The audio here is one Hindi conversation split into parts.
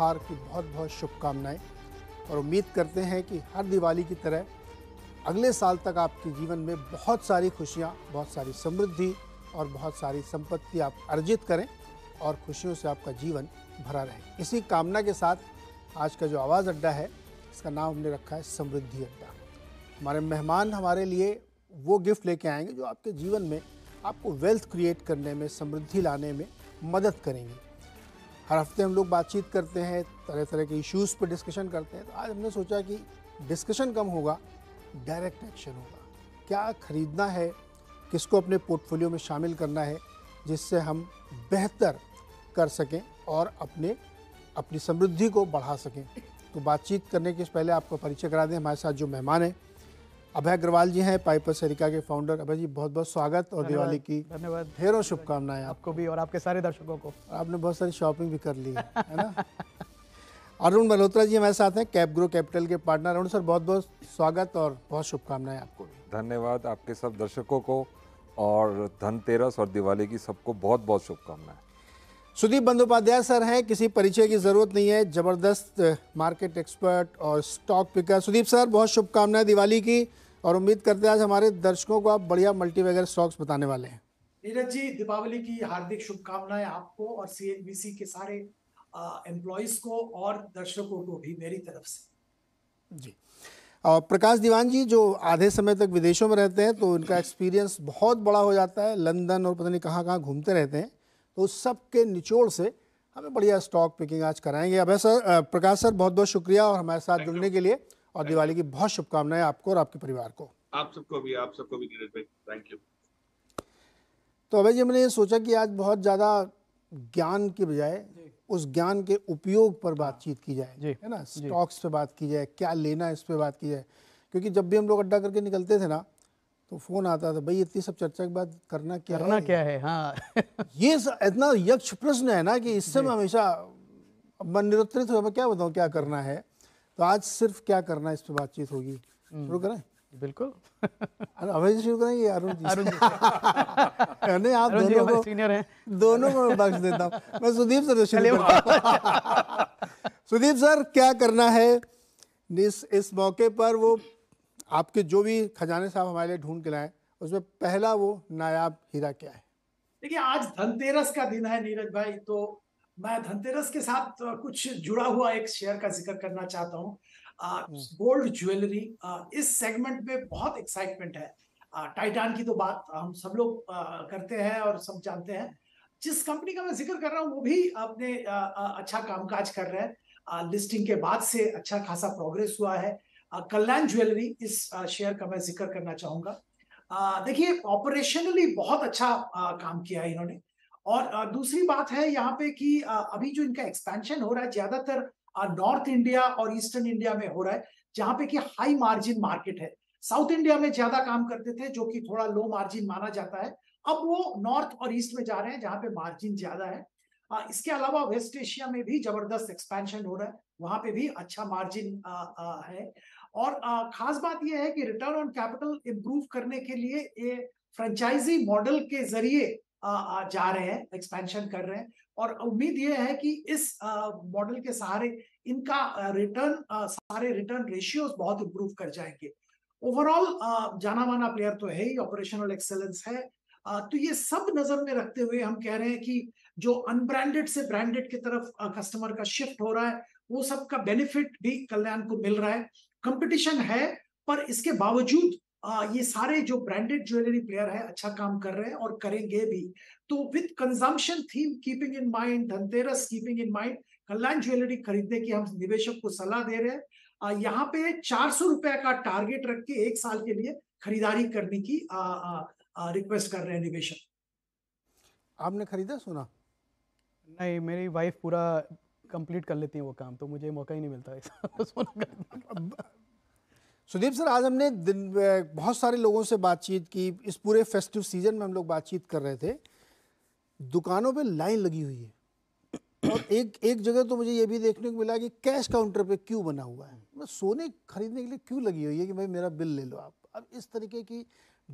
हार की बहुत बहुत शुभकामनाएं और उम्मीद करते हैं कि हर दिवाली की तरह अगले साल तक आपके जीवन में बहुत सारी खुशियाँ बहुत सारी समृद्धि और बहुत सारी संपत्ति आप अर्जित करें और खुशियों से आपका जीवन भरा रहे इसी कामना के साथ आज का जो आवाज़ अड्डा है इसका नाम हमने रखा है समृद्धि अड्डा हमारे मेहमान हमारे लिए वो गिफ्ट लेके आएंगे जो आपके जीवन में आपको वेल्थ क्रिएट करने में समृद्धि लाने में मदद करेंगे हर हफ्ते हम लोग बातचीत करते हैं तरह तरह के इश्यूज़ पर डिस्कशन करते हैं तो आज हमने सोचा कि डिस्कशन कम होगा डायरेक्ट एक्शन होगा क्या खरीदना है किसको अपने पोर्टफोलियो में शामिल करना है जिससे हम बेहतर कर सकें और अपने अपनी समृद्धि को बढ़ा सकें तो बातचीत करने के पहले आपको परिचय करा दें हमारे साथ जो मेहमान हैं अभय अग्रवाल जी हैं पाइपर सरिका के फाउंडर अभय जी बहुत बहुत स्वागत और दिवाली की धन्यवाद ढेरों शुभकामनाएं आपको भी और आपके सारे दर्शकों को आपने बहुत सारी शॉपिंग भी कर ली है ना अरुण मल्होत्रा जी हमारे साथ हैं कैप ग्रो कैपिटल के पार्टनर अरुण सर बहुत बहुत स्वागत और बहुत शुभकामनाएं आपको धन्यवाद आपके सब दर्शकों को और धनतेरस और दिवाली की सबको बहुत बहुत शुभकामनाएं सुदीप बंदोपाध्याय सर हैं किसी परिचय की ज़रूरत नहीं है ज़बरदस्त मार्केट एक्सपर्ट और स्टॉक पिकर सुदीप सर बहुत शुभकामनाएं दिवाली की और उम्मीद करते हैं आज हमारे दर्शकों को आप बढ़िया मल्टी वगैरह स्टॉक्स बताने वाले हैं नीरज जी दीपावली की हार्दिक शुभकामनाएं आपको और सी के सारे एम्प्लॉयज को और दर्शकों को भी मेरी तरफ से जी और प्रकाश दीवान जी जो आधे समय तक विदेशों में रहते हैं तो उनका एक्सपीरियंस बहुत बड़ा हो जाता है लंदन और पता नहीं कहाँ कहाँ घूमते रहते हैं तो उस सब के निचोड़ से हमें बढ़िया स्टॉक पिकिंग आज कराएंगे अब सर प्रकाश सर बहुत बहुत शुक्रिया और हमारे साथ जुड़ने के लिए और दिवाली की बहुत शुभकामनाएं आपको और आपके परिवार को आप सबको भी आप सबको भी नीरज भाई थैंक यू तो अभय जी मैंने ये सोचा कि आज बहुत ज़्यादा ज्ञान के बजाय उस ज्ञान के उपयोग पर हाँ। बातचीत की जाए है ना स्टॉक्स पे बात की जाए क्या लेना है इस पर बात की जाए क्योंकि जब भी हम लोग अड्डा करके निकलते थे ना तो फोन आता था भाई इतनी सब चर्चा के बाद करना क्या करना है? क्या है हाँ ये इतना यक्ष प्रश्न है ना कि इससे मैं हमेशा मन निरुत्तरित हुआ मैं क्या बताऊँ क्या करना है तो आज सिर्फ क्या करना इस पर बातचीत होगी हम्म। शुरू करें बिल्कुल अरे अभय शुरू करेंगे अरुण जी नहीं आप दोनों को सीनियर हैं दोनों को बख्श देता हूँ मैं सुदीप सर से अच्छा। सुदीप सर क्या करना है इस इस मौके पर वो आपके जो भी खजाने साहब हमारे लिए ढूंढ के लाए उसमें पहला वो नायाब हीरा क्या है देखिए आज धनतेरस का दिन है नीरज भाई तो मैं धनतेरस के साथ कुछ जुड़ा हुआ एक शेयर का जिक्र करना चाहता हूँ गोल्ड हम्म। ज्वेलरी इस सेगमेंट में बहुत एक्साइटमेंट है टाइटान की तो बात हम सब लोग करते हैं और सब जानते हैं जिस कंपनी का मैं जिक्र कर रहा हूँ वो भी अपने अच्छा कामकाज कर रहे हैं लिस्टिंग के बाद से अच्छा खासा प्रोग्रेस हुआ है कल्याण ज्वेलरी इस शेयर का मैं जिक्र करना चाहूंगा देखिए ऑपरेशनली बहुत अच्छा काम किया है इन्होंने और दूसरी बात है यहाँ पे कि अभी जो इनका एक्सपेंशन हो रहा है ज्यादातर नॉर्थ इंडिया और ईस्टर्न इंडिया में हो रहा है जहाँ पे कि हाई मार्जिन मार्केट है साउथ इंडिया में ज्यादा काम करते थे जो कि थोड़ा लो मार्जिन माना जाता है अब वो नॉर्थ और ईस्ट में जा रहे हैं जहाँ पे मार्जिन ज्यादा है इसके अलावा वेस्ट एशिया में भी जबरदस्त एक्सपेंशन हो रहा है वहां पे भी अच्छा मार्जिन है और आ, खास बात यह है कि रिटर्न ऑन कैपिटल इम्प्रूव करने के लिए ये फ्रेंचाइजी मॉडल के जरिए जा रहे हैं एक्सपेंशन कर रहे हैं और उम्मीद ये है कि इस मॉडल के सहारे इनका रिटर्न सारे रिटर्न रेशियोज बहुत इंप्रूव कर जाएंगे ओवरऑल जाना माना प्लेयर तो है ही ऑपरेशनल एक्सेलेंस है तो ये सब नजर में रखते हुए हम कह रहे हैं कि जो अनब्रांडेड से ब्रांडेड की तरफ कस्टमर का शिफ्ट हो रहा है वो सबका बेनिफिट भी कल्याण को मिल रहा है कंपटीशन है पर इसके बावजूद ये सारे जो ब्रांडेड ज्वेलरी प्लेयर है अच्छा काम कर रहे हैं और करेंगे भी तो with consumption theme keeping in mind Dhanteras keeping in mind Kalyan jewellery खरीदने की हम निवेशक को सलाह दे रहे हैं यहाँ पे चार सौ रुपए का टारगेट रख के एक साल के लिए खरीदारी करने की आ, आ, आ, रिक्वेस्ट कर रहे हैं निवेशक आपने खरीदा सुना नहीं मेरी वाइफ पूरा कंप्लीट कर लेती है वो काम तो मुझे मौका ही नहीं मिलता है सुदीप सर आज हमने दिन बहुत सारे लोगों से बातचीत की इस पूरे फेस्टिव सीजन में हम लोग बातचीत कर रहे थे दुकानों पे लाइन लगी हुई है और एक एक जगह तो मुझे ये भी देखने को मिला कि कैश काउंटर पे क्यों बना हुआ है मैं मतलब सोने खरीदने के लिए क्यों लगी हुई है कि भाई मेरा बिल ले लो आप अब इस तरीके की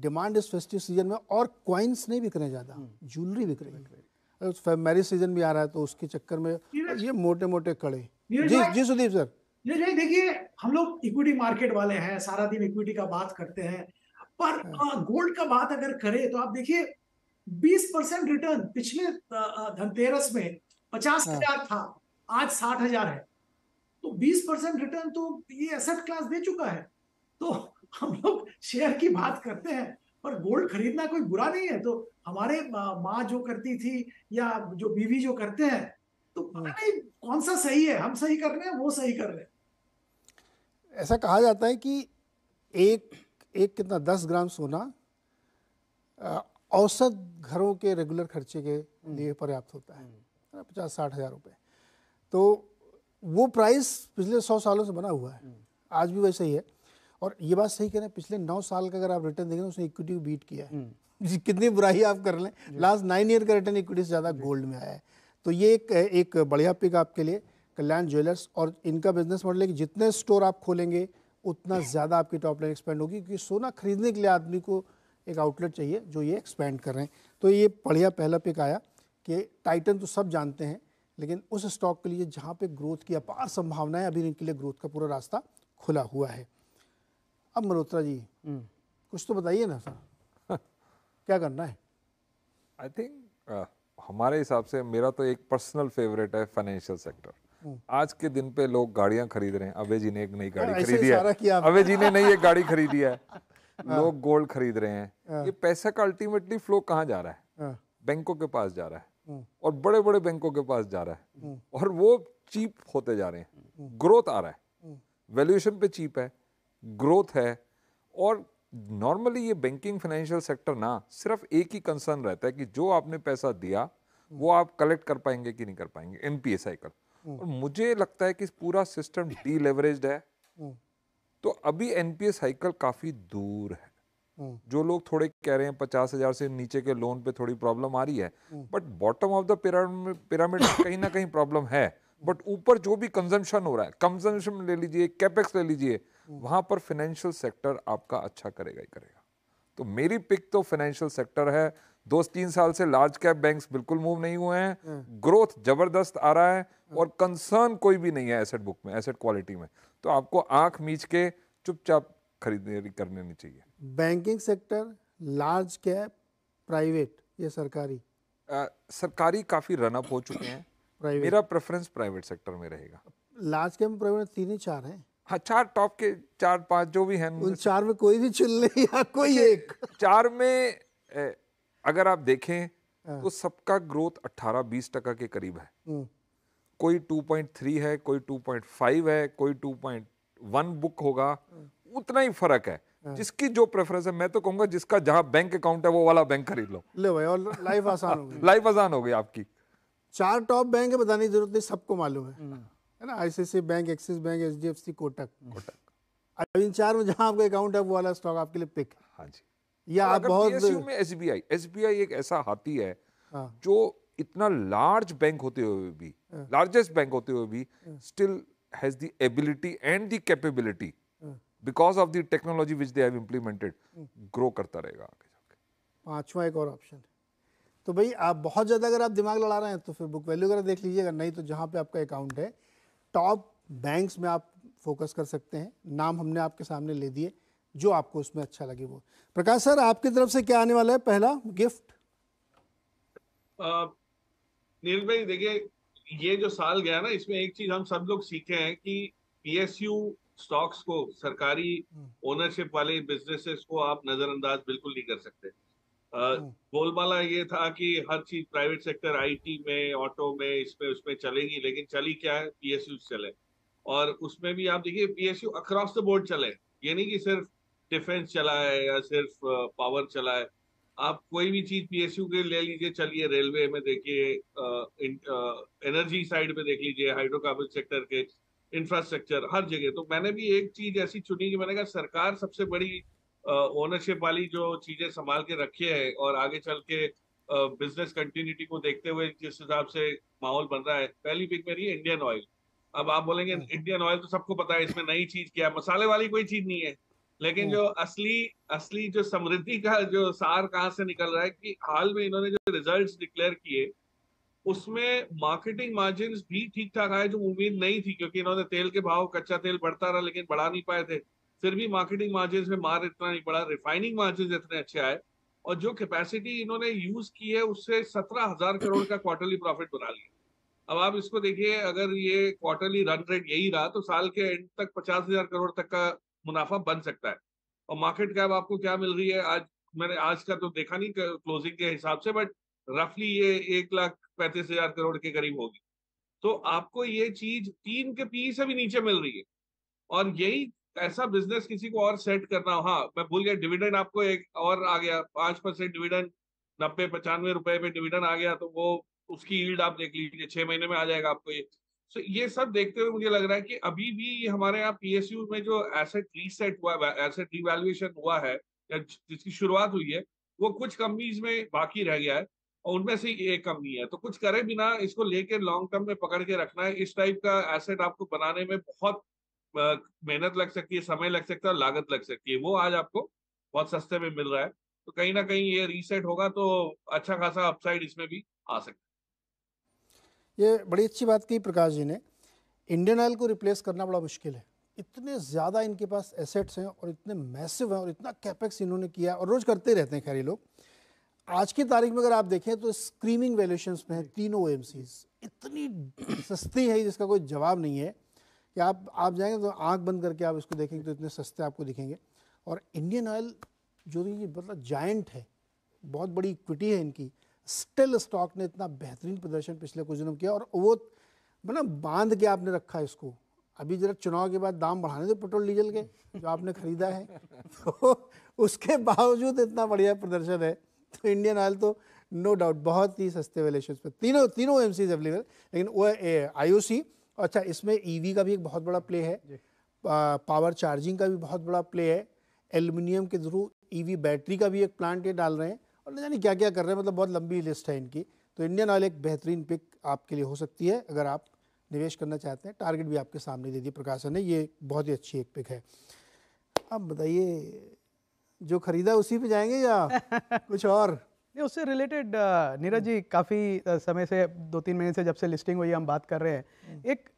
डिमांड इस फेस्टिव सीजन में और क्वाइंस नहीं बिक रहे ज़्यादा ज्वेलरी हम्म। बिक रही है मैरिज सीजन भी आ रहा है तो उसके चक्कर में ये मोटे मोटे कड़े जी जी सुदीप सर देखिए हम लोग इक्विटी मार्केट वाले हैं सारा दिन इक्विटी का बात करते हैं पर गोल्ड हाँ। हाँ, का बात अगर करें तो आप देखिए 20 परसेंट रिटर्न पिछले धनतेरस में पचास हाँ। हजार था आज साठ हजार है तो 20 परसेंट रिटर्न तो ये एसेट क्लास दे चुका है तो हम लोग शेयर की बात करते हैं पर गोल्ड खरीदना कोई बुरा नहीं है तो हमारे माँ जो करती थी या जो बीवी जो करते हैं तो पता नहीं कौन सा सही है हम सही कर रहे हैं वो सही कर रहे हैं ऐसा कहा जाता है कि एक एक कितना दस ग्राम सोना औसत घरों के रेगुलर खर्चे के हम्म। लिए पर्याप्त होता है पचास साठ हज़ार रुपये तो वो प्राइस पिछले सौ सालों से बना हुआ है हम्म। आज भी वैसे ही है और ये बात सही कह रहे हैं पिछले नौ साल का अगर आप रिटर्न देखें तो उसने इक्विटी को बीट किया है हम्म। कितनी बुराई आप कर लें लास्ट नाइन ईयर का रिटर्न इक्विटी से ज़्यादा गोल्ड में आया है तो ये एक एक बढ़िया पिक आपके लिए कल्याण ज्वेलर्स और इनका बिजनेस मॉडल है कि जितने स्टोर आप खोलेंगे उतना ज़्यादा आपकी टॉप लाइन एक्सपेंड होगी क्योंकि सोना खरीदने के लिए आदमी को एक आउटलेट चाहिए जो ये एक्सपेंड कर रहे हैं तो ये बढ़िया पहला पिक आया कि टाइटन तो सब जानते हैं लेकिन उस स्टॉक के लिए जहाँ पे ग्रोथ की अपार संभावनाएं अभी इनके लिए ग्रोथ का पूरा रास्ता खुला हुआ है अब मल्होत्रा जी हम्म। कुछ तो बताइए ना सर क्या करना है आई थिंक uh, हमारे हिसाब से मेरा तो एक पर्सनल फेवरेट है फाइनेंशियल सेक्टर आज के दिन पे लोग गाड़ियां खरीद रहे हैं अवे जी ने एक नई गाड़ी खरीदी है अवे जी ने नई एक गाड़ी खरीदी है हाँ। लोग गोल्ड खरीद रहे हैं हाँ। ये पैसा का अल्टीमेटली फ्लो कहाँ जा रहा है हाँ। बैंकों के पास जा रहा है हम्म। और बड़े बड़े बैंकों के पास जा रहा है हम्म। और वो चीप होते जा रहे हैं हम्म। ग्रोथ आ रहा है वैल्यूएशन पे चीप है ग्रोथ है और नॉर्मली ये बैंकिंग फाइनेंशियल सेक्टर ना सिर्फ एक ही कंसर्न रहता है कि जो आपने पैसा दिया वो आप कलेक्ट कर पाएंगे कि नहीं कर पाएंगे एनपीए साइकिल हम्म। और मुझे लगता है कि पूरा सिस्टम डी डीलेवरेज्ड है हम्म। तो अभी एनपीए साइकिल काफी दूर है हम्म। जो लोग थोड़े कह रहे हैं पचास हजार से नीचे के लोन पे थोड़ी प्रॉब्लम आ रही है but bottom of the pyramid pyramid कहीं ना कहीं प्रॉब्लम है बट ऊपर जो भी कंजम्पशन हो रहा है कंजम्पशन ले लीजिए कैपेक्स ले लीजिए वहां पर फाइनेंशियल सेक्टर आपका अच्छा करेगा ही करेगा तो मेरी पिक तो फाइनेंशियल सेक्टर है दो तीन साल से लार्ज कैप बैंक्स बिल्कुल मूव नहीं हुए हैं ग्रोथ जबरदस्त आ रहा है हाँ। और कंसर्न कोई भी नहीं है एसेट बुक में एसेट क्वालिटी में तो आपको आंख मीच के चुपचाप खरीदारी करनी चाहिए banking sector large cap private या सरकारी आ, सरकारी काफ़ी रनअप हो चुके हैं प्राइवेट मेरा प्रेफरेंस प्राइवेट सेक्टर में रहेगा लार्ज कैप प्राइवेट तीन ही चार हैं हाँ चार टॉप के चार पांच जो भी हैं उन चार में कोई भी चुन नहीं या कोई एक चार में अगर आप देखें हाँ। तो सबका ग्रोथ 18-20 टका के करीब है हम्म। कोई 2.3 है कोई 2.5 है कोई 2.1 बुक होगा उतना ही फर्क है हाँ। जिसकी जो प्रेफरेंस है मैं तो कहूंगा जिसका जहां बैंक अकाउंट है वो वाला बैंक खरीद लो ले भाई और लाइफ आसान हो गई लाइफ आसान हो गई आपकी चार टॉप बैंक है बताने की जरूरत नहीं सबको मालूम है हम्म। है ना ICICI bank Axis bank H D F C Kotak Kotak अब इन चार में जहां आपका अकाउंट है वो वाला स्टॉक आपके लिए पिक हाँ जी या आप बहुत में एस बी आई एक ऐसा हाथी है हाँ। जो इतना लार्ज बैंक होते हुए भी लार्जेस्ट बैंक होते हुए भी still has the ability and the capability because of the technology which they have implemented grow करता रहेगा आगे जाके पांचवा एक और ऑप्शन तो भाई आप बहुत ज़्यादा अगर आप दिमाग लड़ा रहे हैं तो फिर बुक वैल्यू वगैरह देख लीजिएगा नहीं तो जहाँ पे आपका अकाउंट है टॉप बैंक्स में आप फोकस कर सकते हैं नाम हमने आपके सामने ले दिए जो आपको उसमें अच्छा लगे वो प्रकाश सर आपकी तरफ से क्या आने वाला है पहला गिफ्ट नील भाई देखिए ये जो साल गया ना इसमें एक चीज हम सब लोग सीखे हैं कि पीएसयू स्टॉक्स को सरकारी ओनरशिप हम्म। वाले बिजनेसेस को आप नजरअंदाज बिल्कुल नहीं कर सकते हम्म। बोलबाला ये था कि हर चीज प्राइवेट सेक्टर आईटी में ऑटो में इसमें उसमें चलेगी लेकिन चली क्या है पीएसयू चले और उसमें भी आप देखिए पीएसयू अक्रॉस द बोर्ड चले ये नहीं कि सिर्फ डिफेंस चला है या सिर्फ पावर चला है आप कोई भी चीज पीएसयू के ले लीजिए चलिए रेलवे में देखिए एनर्जी साइड पे देख लीजिए हाइड्रोकार्बन सेक्टर के इंफ्रास्ट्रक्चर हर जगह तो मैंने भी एक चीज ऐसी चुनी कि मैंने कहा सरकार सबसे बड़ी ओनरशिप वाली जो चीजें संभाल के रखी है और आगे चल के बिजनेस कंटिन्यूटी को देखते हुए जिस हिसाब से माहौल बन रहा है पहली पिक मेरी इंडियन ऑयल अब आप बोलेंगे इंडियन हाँ। ऑयल तो सबको पता है इसमें नई चीज क्या मसाले वाली कोई चीज नहीं है लेकिन हम्म। जो असली असली जो समृद्धि का जो सार कहां से निकल रहा है कि हाल में इन्होंने जो रिजल्ट्स डिक्लेयर किए उसमें मार्केटिंग मार्जिन भी ठीक ठाक आए जो उम्मीद नहीं थी क्योंकि इन्होंने तेल के भाव कच्चा तेल बढ़ता रहा लेकिन बढ़ा नहीं पाए थे फिर भी मार्केटिंग मार्जिन में मार इतना नहीं पड़ा रिफाइनिंग मार्जिन इतने अच्छे आए और जो कैपेसिटी इन्होंने यूज की है उससे सत्रह हजार करोड़ का क्वार्टरली प्रॉफिट बना लिया अब आप इसको देखिए अगर ये क्वार्टरली रन रेट यही रहा तो साल के एंड तक पचास हजार करोड़ तक का मुनाफा बन सकता है और मार्केट कैप आपको क्या मिल रही है आज मैंने आज का तो देखा नहीं क्लोजिंग के हिसाब से बट रफली ये एक लाख पैंतीस हजार करोड़ के करीब होगी तो आपको ये चीज तीन के पी से भी नीचे मिल रही है और यही ऐसा बिजनेस किसी को और सेट करना हाँ मैं भूल गया डिविडेंड आपको एक और आ गया पांच परसेंट डिविडेंड नब्बे पचानवे रुपए पे डिविडेंड आ गया तो वो उसकी ईल्ड आप देख लीजिए छह महीने में आ जाएगा आपको ये सो so, ये सब देखते हुए मुझे लग रहा है कि अभी भी हमारे यहाँ पीएसयू में जो एसेट रीसेट हुआ एसेट रिवेल्युएशन हुआ है या जिसकी शुरुआत हुई है वो कुछ कंपनीज में बाकी रह गया है और उनमें से एक कंपनी है तो कुछ करे बिना इसको लेके लॉन्ग टर्म में पकड़ के रखना है इस टाइप का एसेट आपको बनाने में बहुत मेहनत लग सकती है समय लग सकता है लागत लग सकती है वो आज आपको बहुत सस्ते में मिल रहा है तो कहीं ना कहीं ये रीसेट होगा तो अच्छा खासा अपसाइड इसमें भी आ सकता है ये बड़ी अच्छी बात की प्रकाश जी ने इंडियन ऑयल को रिप्लेस करना बड़ा मुश्किल है इतने ज़्यादा इनके पास एसेट्स हैं और इतने मैसिव हैं और इतना कैपेक्स इन्होंने किया और रोज़ करते रहते हैं खैर लोग आज की तारीख में अगर आप देखें तो स्क्रीमिंग वैल्यूशन में है तीनों ओ इतनी सस्ती है जिसका कोई जवाब नहीं है कि आप आप जाएंगे तो आंख बंद करके आप इसको देखेंगे तो इतने सस्ते आपको दिखेंगे और इंडियन ऑयल जो ये मतलब जाइंट है बहुत बड़ी इक्विटी है इनकी स्टिल स्टॉक ने इतना बेहतरीन प्रदर्शन पिछले कुछ दिनों किया और वो मतलब बांध के आपने रखा है इसको अभी जरा चुनाव के बाद दाम बढ़ाने दो पेट्रोल डीजल के जो आपने खरीदा है तो उसके बावजूद इतना बढ़िया प्रदर्शन है तो इंडियन ऑयल तो नो डाउट बहुत ही सस्ते वैल्यूशन पर तीनों तीनों एम सीज अवेलेबल लेकिन वो आई ओ सी अच्छा इसमें ई e का भी एक बहुत बड़ा प्ले है पावर चार्जिंग का भी बहुत बड़ा प्ले है एल्यूमिनियम के थ्रू ई e बैटरी का भी एक प्लांट ये डाल रहे हैं और न जाने क्या क्या कर रहे हैं मतलब बहुत लंबी लिस्ट है इनकी तो इंडियन ऑयल एक बेहतरीन पिक आपके लिए हो सकती है अगर आप निवेश करना चाहते हैं टारगेट भी आपके सामने दे दिए प्रकाशन ने ये बहुत ही अच्छी एक पिक है अब बताइए जो खरीदा उसी पे जाएंगे या कुछ और नहीं उससे रिलेटेड नीरज जी काफ़ी समय से दो तीन महीने से जब से लिस्टिंग हुई हम बात कर रहे हैं हम्म। एक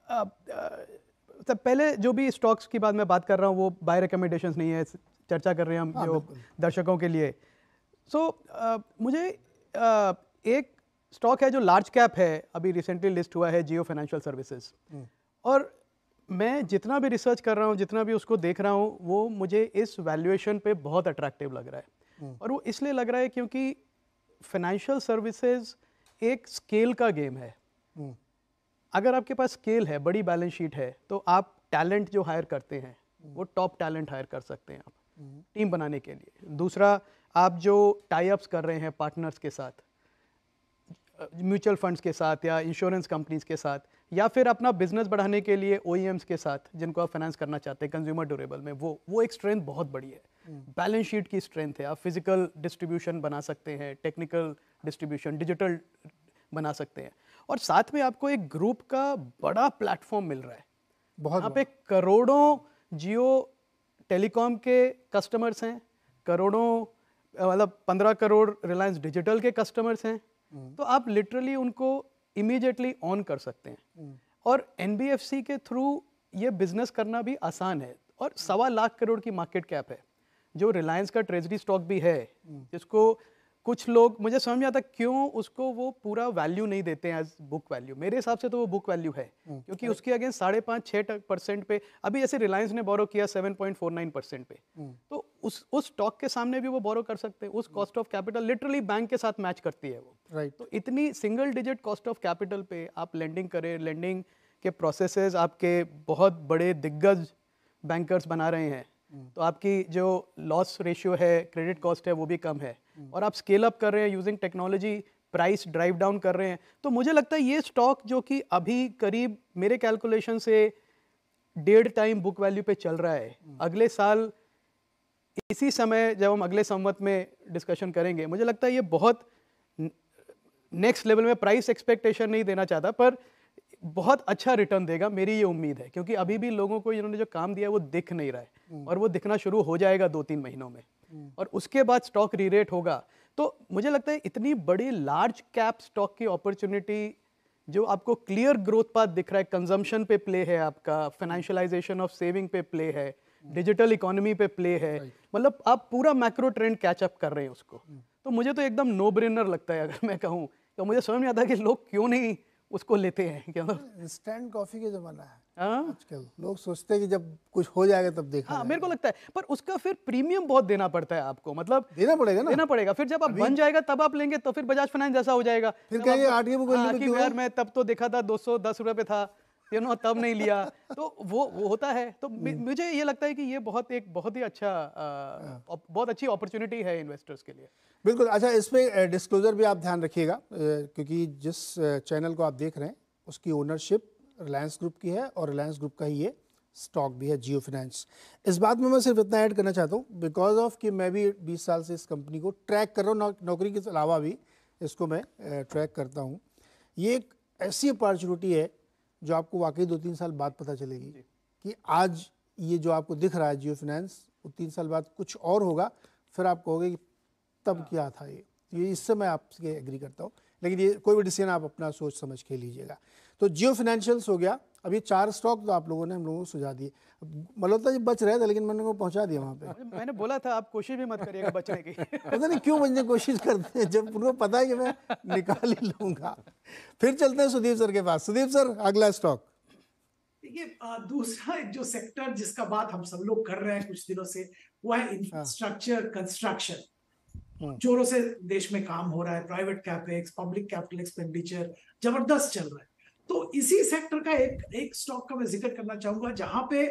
सब पहले जो भी स्टॉक्स की बात मैं बात कर रहा हूँ वो बाय रिकमेंडेशन नहीं है चर्चा कर रहे हैं हम हाँ, जो दर्शकों के लिए सो so, uh, मुझे uh, एक स्टॉक है जो लार्ज कैप है अभी रिसेंटली लिस्ट हुआ है जियो फाइनेंशियल सर्विसेज और मैं जितना भी रिसर्च कर रहा हूँ जितना भी उसको देख रहा हूँ वो मुझे इस वैल्यूएशन पे बहुत अट्रैक्टिव लग रहा है hmm. और वो इसलिए लग रहा है क्योंकि फाइनेंशियल सर्विसेज एक स्केल का गेम है hmm. अगर आपके पास स्केल है बड़ी बैलेंस शीट है तो आप टैलेंट जो हायर करते हैं hmm. वो टॉप टैलेंट हायर कर सकते हैं आप टीम बनाने के लिए दूसरा आप जो टाई अप्स कर रहे हैं पार्टनर्स के साथ म्यूचुअल फंड्स के साथ या इंश्योरेंस कंपनीज के साथ या फिर अपना बिजनेस बढ़ाने के लिए ओ e के साथ जिनको आप फाइनेंस करना चाहते हैं कंज्यूमर ड्यूरेबल में वो वो एक स्ट्रेंथ बहुत बड़ी है बैलेंस हम्म। शीट की स्ट्रेंथ है आप फिजिकल डिस्ट्रीब्यूशन बना सकते हैं टेक्निकल डिस्ट्रीब्यूशन डिजिटल बना सकते हैं और साथ में आपको एक ग्रुप का बड़ा प्लेटफॉर्म मिल रहा है बहुत यहाँ पे करोड़ों जियो टेलीकॉम के कस्टमर्स हैं करोड़ों मतलब पंद्रह करोड़ रिलायंस डिजिटल के कस्टमर्स हैं तो आप लिटरली उनको इमीडिएटली ऑन कर सकते हैं और एन के थ्रू ये बिजनेस करना भी आसान है और सवा लाख करोड़ की मार्केट कैप है जो रिलायंस का ट्रेजरी स्टॉक भी है जिसको कुछ लोग मुझे समझ में आता क्यों उसको वो पूरा वैल्यू नहीं देते हैं एज बुक वैल्यू मेरे हिसाब से तो वो बुक वैल्यू है हम्म, क्योंकि उसके अगेंस्ट साढ़े पाँच छः परसेंट पे अभी जैसे रिलायंस ने बोरो किया seven point four nine percent hmm हम्म। तो उस उस स्टॉक के सामने भी वो बोरो कर सकते हैं उस cost of capital literally bank के साथ मैच करती है वो राइट तो इतनी single digit cost of capital पे आप लैंडिंग करें लैंडिंग के प्रोसेस आपके बहुत बड़े दिग्गज बैंकर्स बना रहे हैं हम्म। तो आपकी जो लॉस रेशियो है क्रेडिट कॉस्ट है वो भी कम है और आप स्केल अप कर रहे हैं using technology price drive down कर रहे हैं तो मुझे लगता है ये स्टॉक जो कि अभी करीब मेरे कैलकुलेशन से डेढ़ टाइम बुक वैल्यू पे चल रहा है अगले साल इसी समय जब हम अगले संवत में डिस्कशन करेंगे मुझे लगता है ये बहुत नेक्स्ट लेवल में प्राइस एक्सपेक्टेशन नहीं देना चाहता पर बहुत अच्छा रिटर्न देगा मेरी ये उम्मीद है क्योंकि अभी भी लोगों को इन्होंने जो काम दिया है वो दिख नहीं रहा है हम्म। और वो दिखना शुरू हो जाएगा दो तीन महीनों में हम्म। और उसके बाद स्टॉक रीरेट होगा तो मुझे लगता है इतनी बड़ी लार्ज कैप स्टॉक की अपॉर्चुनिटी जो आपको क्लियर ग्रोथ पाथ दिख रहा है कंजम्पशन पे प्ले है आपका फाइनेंशियलाइजेशन ऑफ सेविंग पे प्ले है डिजिटल इकोनॉमी पे प्ले है मतलब आप पूरा मैक्रो ट्रेंड कैचअप कर रहे हैं उसको हम्म। तो मुझे तो एकदम नो ब्रेनर लगता है अगर मैं कहूँ तो मुझे समझ नहीं आता कि लोग क्यों नहीं उसको लेते हैं क्या इंस्टेंट कॉफ़ी का ज़माना है हाँ? आजकल लोग सोचते हैं कि जब कुछ हो जाएगा तब देखा हाँ, मेरे को लगता है पर उसका फिर प्रीमियम बहुत देना पड़ता है आपको मतलब देना पड़ेगा ना देना पड़ेगा फिर जब आप बन जाएगा तब आप लेंगे तो फिर बजाज फाइनेंस जैसा हो जाएगा फिर कहेंगे आरटीए हाँ, बुक यार मैं तब तो देखा था दो सौ दस रुपए पे था यू नो तब नहीं लिया तो वो वो होता है तो मुझे ये लगता है कि ये बहुत एक बहुत ही अच्छा हाँ। बहुत अच्छी अपॉर्चुनिटी है इन्वेस्टर्स के लिए बिल्कुल अच्छा इसमें डिस्क्लोजर भी आप ध्यान रखिएगा क्योंकि जिस चैनल को आप देख रहे हैं उसकी ओनरशिप रिलायंस ग्रुप की है और रिलायंस ग्रुप का ही ये स्टॉक भी है जियो फाइनेंस इस बात में मैं सिर्फ इतना ऐड करना चाहता हूँ बिकॉज ऑफ कि मैं भी बीस साल से इस कंपनी को ट्रैक कर रहा हूँ नौ, नौकरी के अलावा भी इसको मैं ट्रैक करता हूँ ये एक ऐसी अपॉर्चुनिटी है जो आपको वाकई दो तीन साल बाद पता चलेगी कि आज ये जो आपको दिख रहा है जियो फाइनेंस वो तीन साल बाद कुछ और होगा फिर आप कहोगे कि तब हाँ। क्या था ये ये इससे मैं आपसे एग्री करता हूँ लेकिन ये कोई भी डिसीजन आप अपना सोच समझ के लीजिएगा तो जियो फिनेंशियल्स हो गया अब ये चार स्टॉक तो आप लोगों ने हम लोगों को सुझा दिए मलोता मतलब तो जी बच रहे थे तो लेकिन मैंने उनको पहुंचा दिया वहाँ पे मैंने बोला था आप कोशिश भी मत करिएगा बचने की पता नहीं क्यों बचने कोशिश करते हैं जब उनको पता है कि मैं निकाल ही लूंगा फिर चलते हैं सुदीप सर के पास सुदीप सर अगला स्टॉक देखिए दूसरा जो सेक्टर जिसका बात हम सब लोग कर रहे हैं कुछ दिनों से वो है इंफ्रास्ट्रक्चर हाँ। कंस्ट्रक्शन हाँ। जोरों से देश में काम हो रहा है private capex public capital expenditure जबरदस्त चल रहा है तो इसी सेक्टर का एक एक स्टॉक का मैं जिक्र करना चाहूंगा जहां पे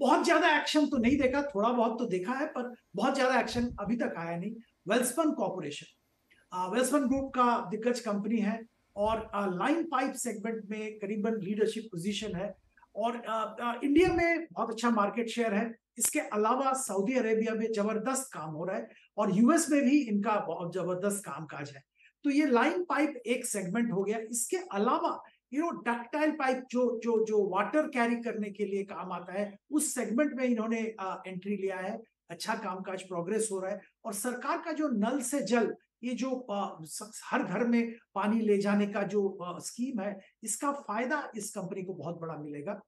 बहुत ज्यादा एक्शन तो नहीं देखा थोड़ा बहुत तो देखा है पर बहुत ज्यादा एक्शन अभी तक आया नहीं वेल्सपन कॉरपोरेशन वेल्सपन ग्रुप का दिग्गज कंपनी है और लाइन पाइप सेगमेंट में करीबन लीडरशिप पोजीशन है और आ, आ, इंडिया में बहुत अच्छा मार्केट शेयर है इसके अलावा सऊदी अरेबिया में जबरदस्त काम हो रहा है और यूएस में भी इनका बहुत जबरदस्त काम काज है तो ये लाइन पाइप एक सेगमेंट हो गया इसके अलावा यू नो डक्टाइल पाइप जो जो जो वाटर कैरी करने के लिए काम आता है उस सेगमेंट में इन्होंने एंट्री लिया है अच्छा कामकाज प्रोग्रेस हो रहा है और सरकार का जो नल से जल ये जो हर घर में पानी ले जाने का जो स्कीम है इसका फायदा इस कंपनी को बहुत बड़ा मिलेगा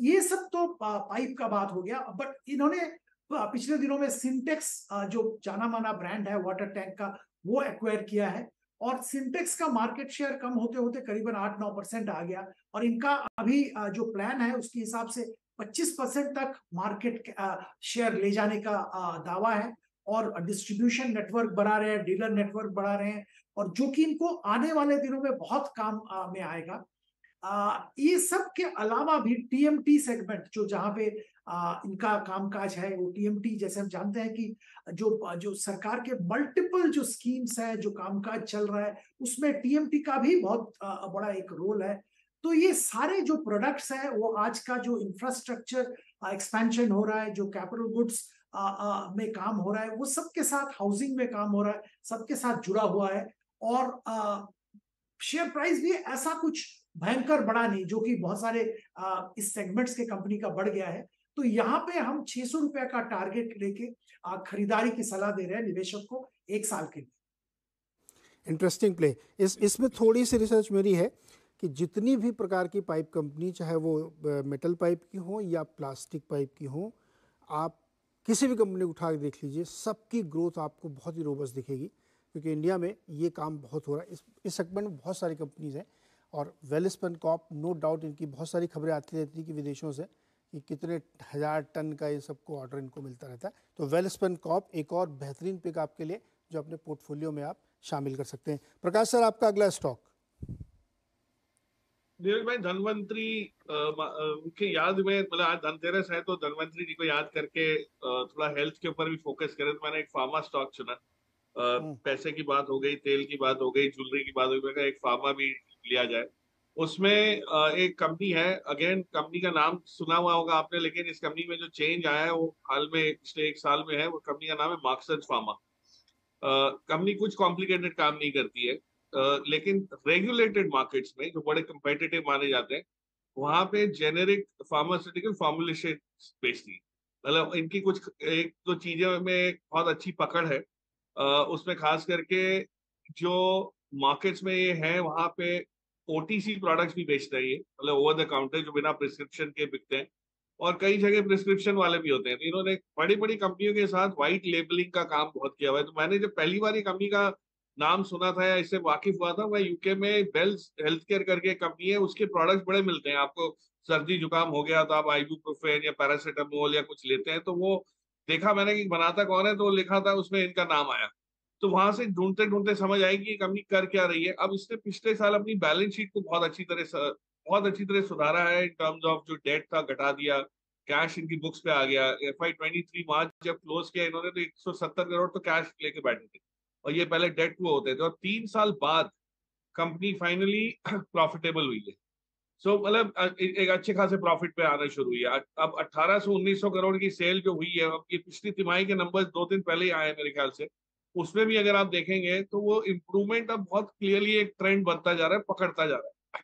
ये सब तो पाइप का बात हो गया बट इन्होंने पिछले दिनों में सिंटेक्स जो जाना माना ब्रांड है वाटर टैंक का वो एक्वायर किया है और सिंटेक्स का मार्केट शेयर कम होते होते करीबन आठ नौ परसेंट आ गया और इनका अभी जो प्लान है उसके हिसाब से 25 परसेंट तक मार्केट शेयर ले जाने का दावा है और डिस्ट्रीब्यूशन नेटवर्क बढ़ा रहे हैं डीलर नेटवर्क बढ़ा रहे हैं और जो कि इनको आने वाले दिनों में बहुत काम में आएगा ये सब के अलावा भी टीएमटी सेगमेंट जो जहाँ पे आ, इनका कामकाज है वो टीएमटी जैसे हम जानते हैं कि जो जो सरकार के मल्टीपल जो स्कीम्स है जो कामकाज चल रहा है उसमें टीएमटी का भी बहुत आ, बड़ा एक रोल है तो ये सारे जो प्रोडक्ट्स हैं वो आज का जो इंफ्रास्ट्रक्चर एक्सपेंशन हो रहा है जो कैपिटल गुड्स में काम हो रहा है वो सबके साथ हाउसिंग में काम हो रहा है सबके साथ जुड़ा हुआ है और शेयर प्राइस भी ऐसा कुछ भयंकर बड़ा नहीं जो कि बहुत सारे इस सेगमेंट्स के कंपनी का बढ़ गया है तो यहाँ पे हम छह सौ रुपया का टारगेट लेके खरीदारी की सलाह दे रहे हैं निवेशक को एक साल के लिए इंटरेस्टिंग प्ले इस इसमें थोड़ी सी रिसर्च मेरी है कि जितनी भी प्रकार की पाइप कंपनी चाहे वो मेटल पाइप की हो या प्लास्टिक पाइप की हो आप किसी भी कंपनी को उठा के देख लीजिए सबकी ग्रोथ आपको बहुत ही रोबस्ट दिखेगी क्योंकि इंडिया में ये काम बहुत हो रहा है इस इस सेगमेंट में बहुत सारी कंपनीज हैं और वेलिस्पन कॉप नो डाउट इनकी बहुत सारी खबरें आती रहती थी कि विदेशों से कि कितने हज़ार टन का ये सबको ऑर्डर इनको मिलता रहता है तो वेलस्पन कॉप एक और बेहतरीन पिक आपके लिए जो अपने पोर्टफोलियो में आप शामिल कर सकते हैं प्रकाश सर आपका अगला स्टॉक नीरज भाई धनवंतरी के याद में मतलब आज धनतेरस है तो धनवंतरी जी को याद करके थोड़ा हेल्थ के ऊपर भी फोकस करें तो मैंने एक फार्मा स्टॉक चुना हम्म। पैसे की बात हो गई तेल की बात हो गई ज्वेलरी की बात हो गई मैंने एक फार्मा भी लिया जाए उसमें एक कंपनी है अगेन कंपनी का नाम सुना हुआ होगा आपने लेकिन इस कंपनी में जो चेंज आया है वो हाल में पिछले एक साल में है वो कंपनी का नाम है मार्क्सर्ज फार्मा कंपनी कुछ कॉम्प्लिकेटेड काम नहीं करती है आ, लेकिन रेगुलेटेड मार्केट्स में जो बड़े कंपेटेटिव माने जाते हैं वहां पे जेनेरिक फार्मास्यूटिकल फॉर्मुलेशन बेचती है मतलब इनकी कुछ एक दो तो चीजें में बहुत अच्छी पकड़ है आ, उसमें खास करके जो मार्केट्स में ये है वहां पे ओ प्रोडक्ट्स भी बेच रही है मतलब ओवर द काउंटर जो बिना प्रिस्क्रिप्शन के बिकते हैं और कई जगह प्रिस्क्रिप्शन वाले भी होते हैं तो इन्होंने बड़ी बड़ी कंपनियों के साथ व्हाइट लेबलिंग का काम बहुत किया हुआ है तो मैंने जब पहली बार कंपनी का नाम सुना था या इससे वाकिफ हुआ था वह यूके में बेल्स हेल्थ केयर करके कंपनी है उसके प्रोडक्ट्स बड़े मिलते हैं आपको सर्दी जुकाम हो गया तो आप आईबूप्रोफेन या पैरासीटामोल या कुछ लेते हैं तो वो देखा मैंने कि बनाता कौन है तो लिखा था उसमें इनका नाम आया तो वहां से ढूंढते ढूंढते समझ आए कि कंपनी कर क्या रही है अब इसने पिछले साल अपनी बैलेंस शीट को बहुत अच्छी तरह बहुत अच्छी तरह सुधारा है इन टर्म्स ऑफ जो डेट था घटा दिया कैश इनकी बुक्स पे आ गया F Y twenty three March जब क्लोज किया इन्होंने तो एक सौ सत्तर करोड़ तो कैश लेके बैठे थे और ये पहले डेट वो होते थे और तीन साल बाद कंपनी फाइनली प्रॉफिटेबल हुई है सो so, मतलब एक अच्छे खासे प्रॉफिट पे आना शुरू हुई है अब सौ उन्नीस सौ करोड़ की सेल जो हुई है अब ये पिछली तिमाही के नंबर दो दिन पहले ही आए मेरे ख्याल से उसमें भी अगर आप देखेंगे तो वो इम्प्रूवमेंट अब बहुत क्लियरली एक ट्रेंड बनता जा रहा है पकड़ता जा रहा है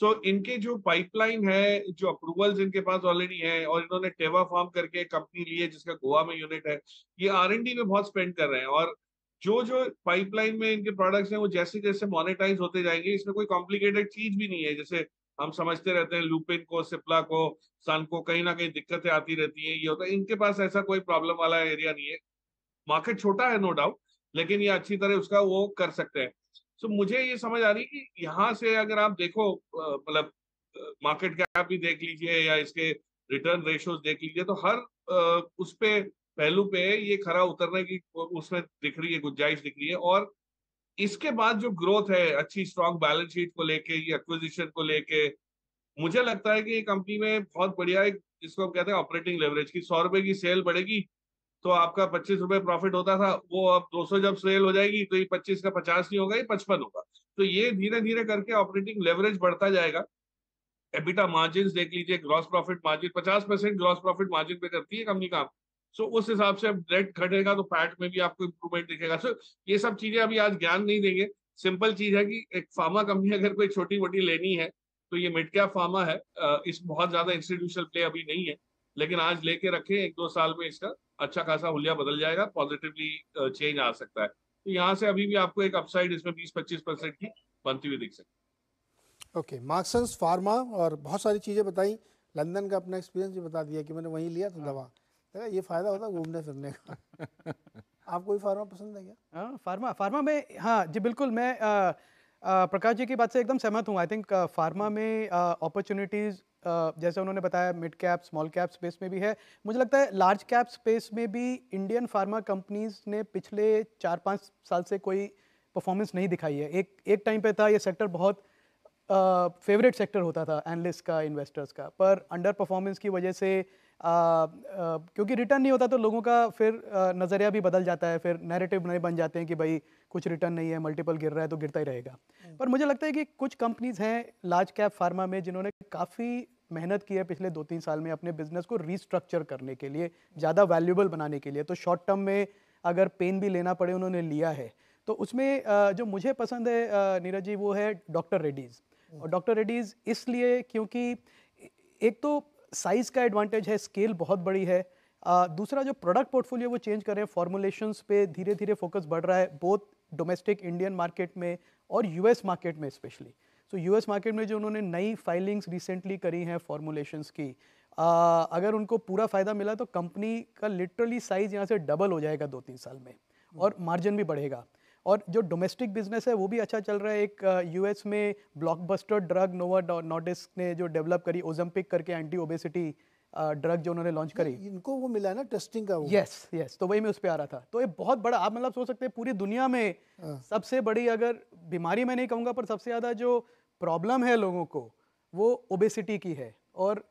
सो so, इनके जो पाइपलाइन है जो अप्रूवल्स इनके पास ऑलरेडी है और इन्होंने टेवा फार्म करके कंपनी ली है जिसका गोवा में यूनिट है ये आर एन डी में बहुत स्पेंड कर रहे हैं और जो जो पाइपलाइन में इनके प्रोडक्ट्स हैं वो जैसे जैसे मोनेटाइज होते जाएंगे इसमें कोई कॉम्प्लिकेटेड चीज भी नहीं है जैसे हम समझते रहते हैं लुपिन को सिप्ला को सन को कहीं ना कहीं दिक्कतें आती रहती हैं ये होता है इनके पास ऐसा कोई प्रॉब्लम वाला एरिया नहीं है मार्केट छोटा है नो डाउट लेकिन ये अच्छी तरह उसका वो कर सकते हैं सो so, मुझे ये समझ आ रही कि यहाँ से अगर आप देखो मतलब मार्केट कैप भी देख लीजिए या इसके रिटर्न रेशोज देख लीजिए तो हर उस पे पहलू पे ये खरा उतरने की उसमें दिख रही है गुंजाइश दिख रही है और इसके बाद जो ग्रोथ है अच्छी स्ट्रॉन्ग बैलेंस शीट को लेके ये एक्विजिशन को लेके मुझे लगता है कि ये कंपनी में बहुत बढ़िया एक जिसको हम कहते हैं ऑपरेटिंग लेवरेज की सौ रुपए की सेल बढ़ेगी तो आपका पच्चीस रुपए प्रॉफिट होता था वो अब 200 जब सेल हो जाएगी तो ये पच्चीस का पचास नहीं होगा ये पचपन होगा तो ये धीरे धीरे करके ऑपरेटिंग लेवरेज बढ़ता जाएगा एबिटा मार्जिन देख लीजिए ग्रॉस प्रॉफिट मार्जिन पचास परसेंट ग्रॉस प्रॉफिट मार्जिन पे करती है कंपनी काम सो उस हिसाब से अब डेट घटेगा तो फैट में भी आपको इंप्रूवमेंट दिखेगा सो ये सब चीजें अभी आज ज्ञान नहीं देंगे सिंपल चीज है कि एक फार्मा कंपनी अगर कोई छोटी मोटी लेनी है तो ये मिड कैप फार्मा है इस बहुत ज्यादा इंस्टीट्यूशनल प्ले अभी नहीं है लेकिन आज लेके रखें एक दो साल में इसका अच्छा खासा हुलिया बदल जाएगा पॉजिटिवली चेंज आ सकता है तो यहाँ से अभी भी आपको एक अपसाइड इसमें बीस पच्चीस परसेंट की बनती हुई दिख सकती है ओके मार्क्सन्स फार्मा और बहुत सारी चीज़ें बताई लंदन का अपना एक्सपीरियंस भी बता दिया कि मैंने वहीं लिया था दवा देखा ये फ़ायदा होता घूमने फिरने का आपको भी फार्मा पसंद है क्या हाँ फार्मा फार्मा में हाँ जी बिल्कुल मैं प्रकाश जी की बात से एकदम सहमत हूँ आई थिंक फार्मा में अपॉर्चुनिटीज़ जैसे उन्होंने बताया mid cap small cap space में भी है मुझे लगता है लार्ज कैप स्पेस में भी इंडियन फार्मा कंपनीज ने पिछले चार पाँच साल से कोई परफॉर्मेंस नहीं दिखाई है एक एक टाइम पे था ये सेक्टर बहुत फेवरेट सेक्टर होता था एनलिस्ट का इन्वेस्टर्स का पर अंडर परफॉर्मेंस की वजह से आ, आ, क्योंकि रिटर्न नहीं होता तो लोगों का फिर नज़रिया भी बदल जाता है फिर नैरेटिव नए बन जाते हैं कि भाई कुछ रिटर्न नहीं है मल्टीपल गिर रहा है तो गिरता ही रहेगा हम्म। पर मुझे लगता है कि कुछ कंपनीज़ हैं लार्ज कैप फार्मा में जिन्होंने काफ़ी मेहनत की है पिछले दो तीन साल में अपने बिजनेस को रीस्ट्रक्चर करने के लिए ज़्यादा वैल्यूबल बनाने के लिए तो शॉर्ट टर्म में अगर पेन भी लेना पड़े उन्होंने लिया है तो उसमें जो मुझे पसंद है नीरज जी वो है डॉक्टर हम्म। रेड्डीज़ और डॉक्टर रेड्डीज़ इसलिए क्योंकि एक तो साइज़ का एडवांटेज है स्केल बहुत बड़ी है दूसरा जो प्रोडक्ट पोर्टफोलियो वो चेंज कर रहे हैं फॉर्मुलेशंस पे धीरे धीरे फोकस बढ़ रहा है बहुत डोमेस्टिक इंडियन मार्केट में और यूएस मार्केट में स्पेशली सो यूएस मार्केट में जो उन्होंने नई फाइलिंग्स रिसेंटली करी हैं फॉर्मुलेशंस की आ, अगर उनको पूरा फ़ायदा मिला तो कंपनी का लिटरली साइज़ यहाँ से डबल हो जाएगा दो तीन साल में और मार्जिन भी बढ़ेगा और जो डोमेस्टिक बिजनेस है वो भी अच्छा चल रहा है एक यूएस में ब्लॉकबस्टर ड्रग नोवा नोडिस ने जो डेवलप करी ओजम्पिक करके एंटी ओबेसिटी ड्रग जो उन्होंने लॉन्च करी इनको वो मिला ना टेस्टिंग का वो यस यस तो वही मैं उस पर आ रहा था तो ये बहुत बड़ा आप मतलब सोच सकते हैं पूरी दुनिया में हाँ। सबसे बड़ी अगर बीमारी मैं नहीं कहूँगा पर सबसे ज़्यादा जो प्रॉब्लम है लोगों को वो ओबेसिटी की है और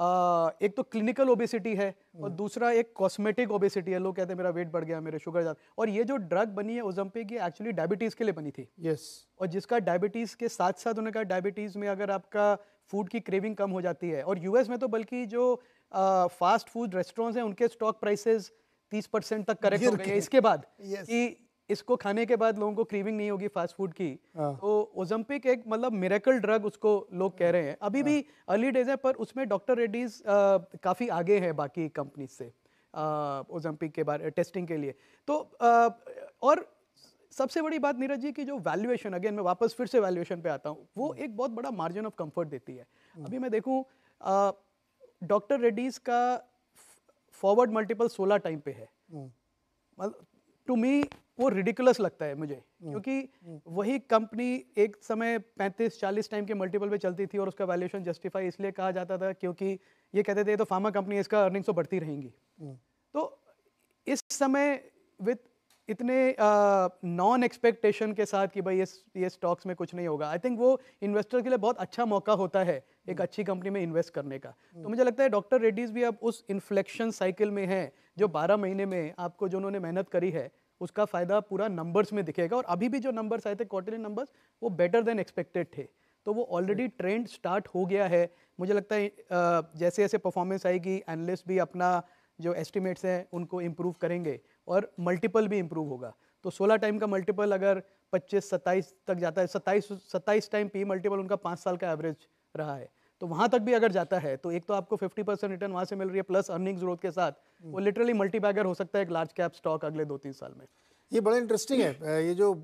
आ, एक तो क्लिनिकल ओबेसिटी है और हाँ। दूसरा एक कॉस्मेटिक ओबेसिटी है लोग कहते हैं मेरा वेट बढ़ गया मेरे शुगर ज़्यादा और ये जो ड्रग बनी है ओजम्पिक ये एक्चुअली डायबिटीज़ के लिए बनी थी यस और जिसका डायबिटीज़ के साथ साथ उन्होंने कहा डायबिटीज़ में अगर आपका फूड की क्रेविंग कम हो जाती है और यूएस में तो बल्कि जो फास्ट फूड रेस्टोरेंट्स हैं उनके स्टॉक प्राइसेस 30 परसेंट तक करेक्ट हो गए इसके बाद yes. कि इसको खाने के बाद लोगों को क्रेविंग नहीं होगी फास्ट फूड की हाँ। तो ओजम्पिक एक मतलब मिरेकल ड्रग उसको लोग कह रहे हैं अभी हाँ। भी अर्ली डेज है पर उसमें डॉक्टर रेड्डीज काफ़ी आगे है बाकी कंपनीज से ओजम्पिक के बारे टेस्टिंग के लिए तो आ, और सबसे बड़ी बात नीरज जी की जो वैल्यूएशन अगेन मैं वापस फिर से वैल्यूएशन पे आता हूँ वो हम्म। एक बहुत बड़ा मार्जिन ऑफ कंफर्ट देती है हम्म। अभी मैं देखूँ डॉक्टर रेड्डीज का फॉरवर्ड मल्टीपल सोलह टाइम पे है टू हम्म। मी वो रिडिकुलस लगता है मुझे क्योंकि वही कंपनी एक समय 35-40 टाइम के मल्टीपल पे चलती थी और उसका वैल्यूएशन जस्टिफाई इसलिए कहा जाता था क्योंकि ये कहते थे तो फार्मा कंपनी इसका अर्निंग्स तो बढ़ती रहेंगी तो इस समय विथ इतने नॉन एक्सपेक्टेशन के साथ कि भाई ये ये स्टॉक्स में कुछ नहीं होगा आई थिंक वो इन्वेस्टर के लिए बहुत अच्छा मौका होता है एक हम्म। अच्छी कंपनी में इन्वेस्ट करने का तो हम्म। मुझे लगता है डॉक्टर रेड्डीज भी अब उस इन्फ्लेक्शन साइकिल में हैं जो 12 हम्म। महीने में आपको जो उन्होंने मेहनत करी है उसका फ़ायदा पूरा नंबर्स में दिखेगा और अभी भी जो नंबर्स आए थे क्वार्टरली नंबर्स वो बेटर देन एक्सपेक्टेड थे तो वो ऑलरेडी ट्रेंड स्टार्ट हो गया है मुझे लगता है जैसे जैसे परफॉर्मेंस आएगी एनालिस्ट भी अपना जो एस्टिमेट्स हैं उनको इम्प्रूव करेंगे और मल्टीपल भी इम्प्रूव होगा तो 16 टाइम का मल्टीपल अगर 25 27 तक जाता है 27 27 टाइम पी मल्टीपल उनका पाँच साल का एवरेज रहा है तो वहाँ तक भी अगर जाता है तो एक तो आपको 50 परसेंट रिटर्न वहाँ से मिल रही है प्लस अर्निंग ग्रोथ के साथ हम्म। वो लिटरली मल्टीपैगर हो सकता है एक लार्ज कैप स्टॉक अगले दो तीन साल में ये बड़ा इंटरेस्टिंग है ये जो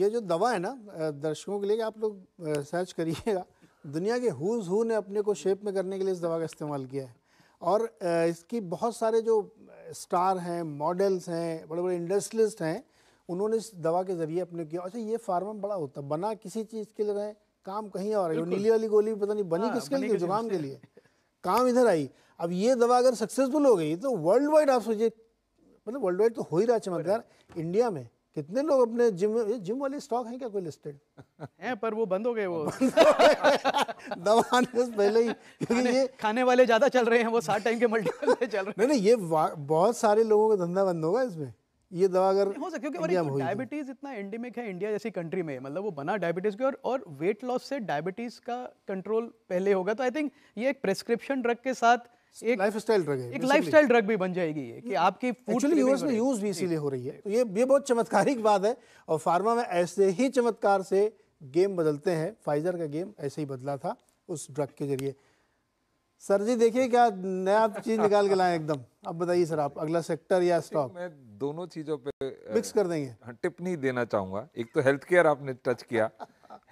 ये जो दवा है ना दर्शकों के लिए आप लोग सर्च करिएगा दुनिया के हुज हु ने अपने को शेप में करने के लिए इस दवा का इस्तेमाल किया है और इसकी बहुत सारे जो स्टार हैं मॉडल्स हैं बड़े बड़े इंडस्ट्रियलिस्ट हैं उन्होंने इस दवा के जरिए अपने किया अच्छा ये फार्मा बड़ा होता बना किसी चीज़ के लिए रहे काम कहीं और है नीली वाली गोली पता नहीं बनी हाँ, किसके लिए जुकाम के लिए काम इधर आई अब ये दवा अगर सक्सेसफुल हो गई तो वर्ल्ड वाइड आप सोचिए मतलब वर्ल्ड वाइड तो हो ही रहा चमत्कार इंडिया में कितने लोग अपने जिम जिम वाले स्टॉक हैं क्या कोई लिस्टेड हैं पर वो बंद हो गए वो दवा पहले ही खाने, ये खाने वाले ज़्यादा चल रहे हैं वो सात टाइम के मल्टीपल चल रहे हैं नहीं नहीं ये बहुत सारे लोगों का धंधा बंद होगा इसमें ये दवा अगर हो सके क्योंकि डायबिटीज़ तो। इतना एंडेमिक है इंडिया जैसी कंट्री में मतलब वो बना डायबिटीज़ के और, और वेट लॉस से डायबिटीज़ का कंट्रोल पहले होगा तो आई थिंक ये एक प्रेस्क्रिप्शन ड्रग के साथ एक लाइफस्टाइल ड्रग है एक लाइफस्टाइल ड्रग भी बन जाएगी ये कि आपकी एक्चुअली यूएस में यूज भी इसीलिए हो रही है तो ये ये बहुत चमत्कारिक बात है और फार्मा में ऐसे ही चमत्कार से गेम बदलते हैं फाइजर का गेम ऐसे ही बदला था उस ड्रग के जरिए सर जी देखिए क्या नया चीज निकाल के लाए एकदम अब बताइए सर आप अगला सेक्टर या स्टॉक मैं दोनों चीजों पे मिक्स कर देंगे हाँ, टिप नहीं देना चाहूंगा एक तो हेल्थ केयर आपने टच किया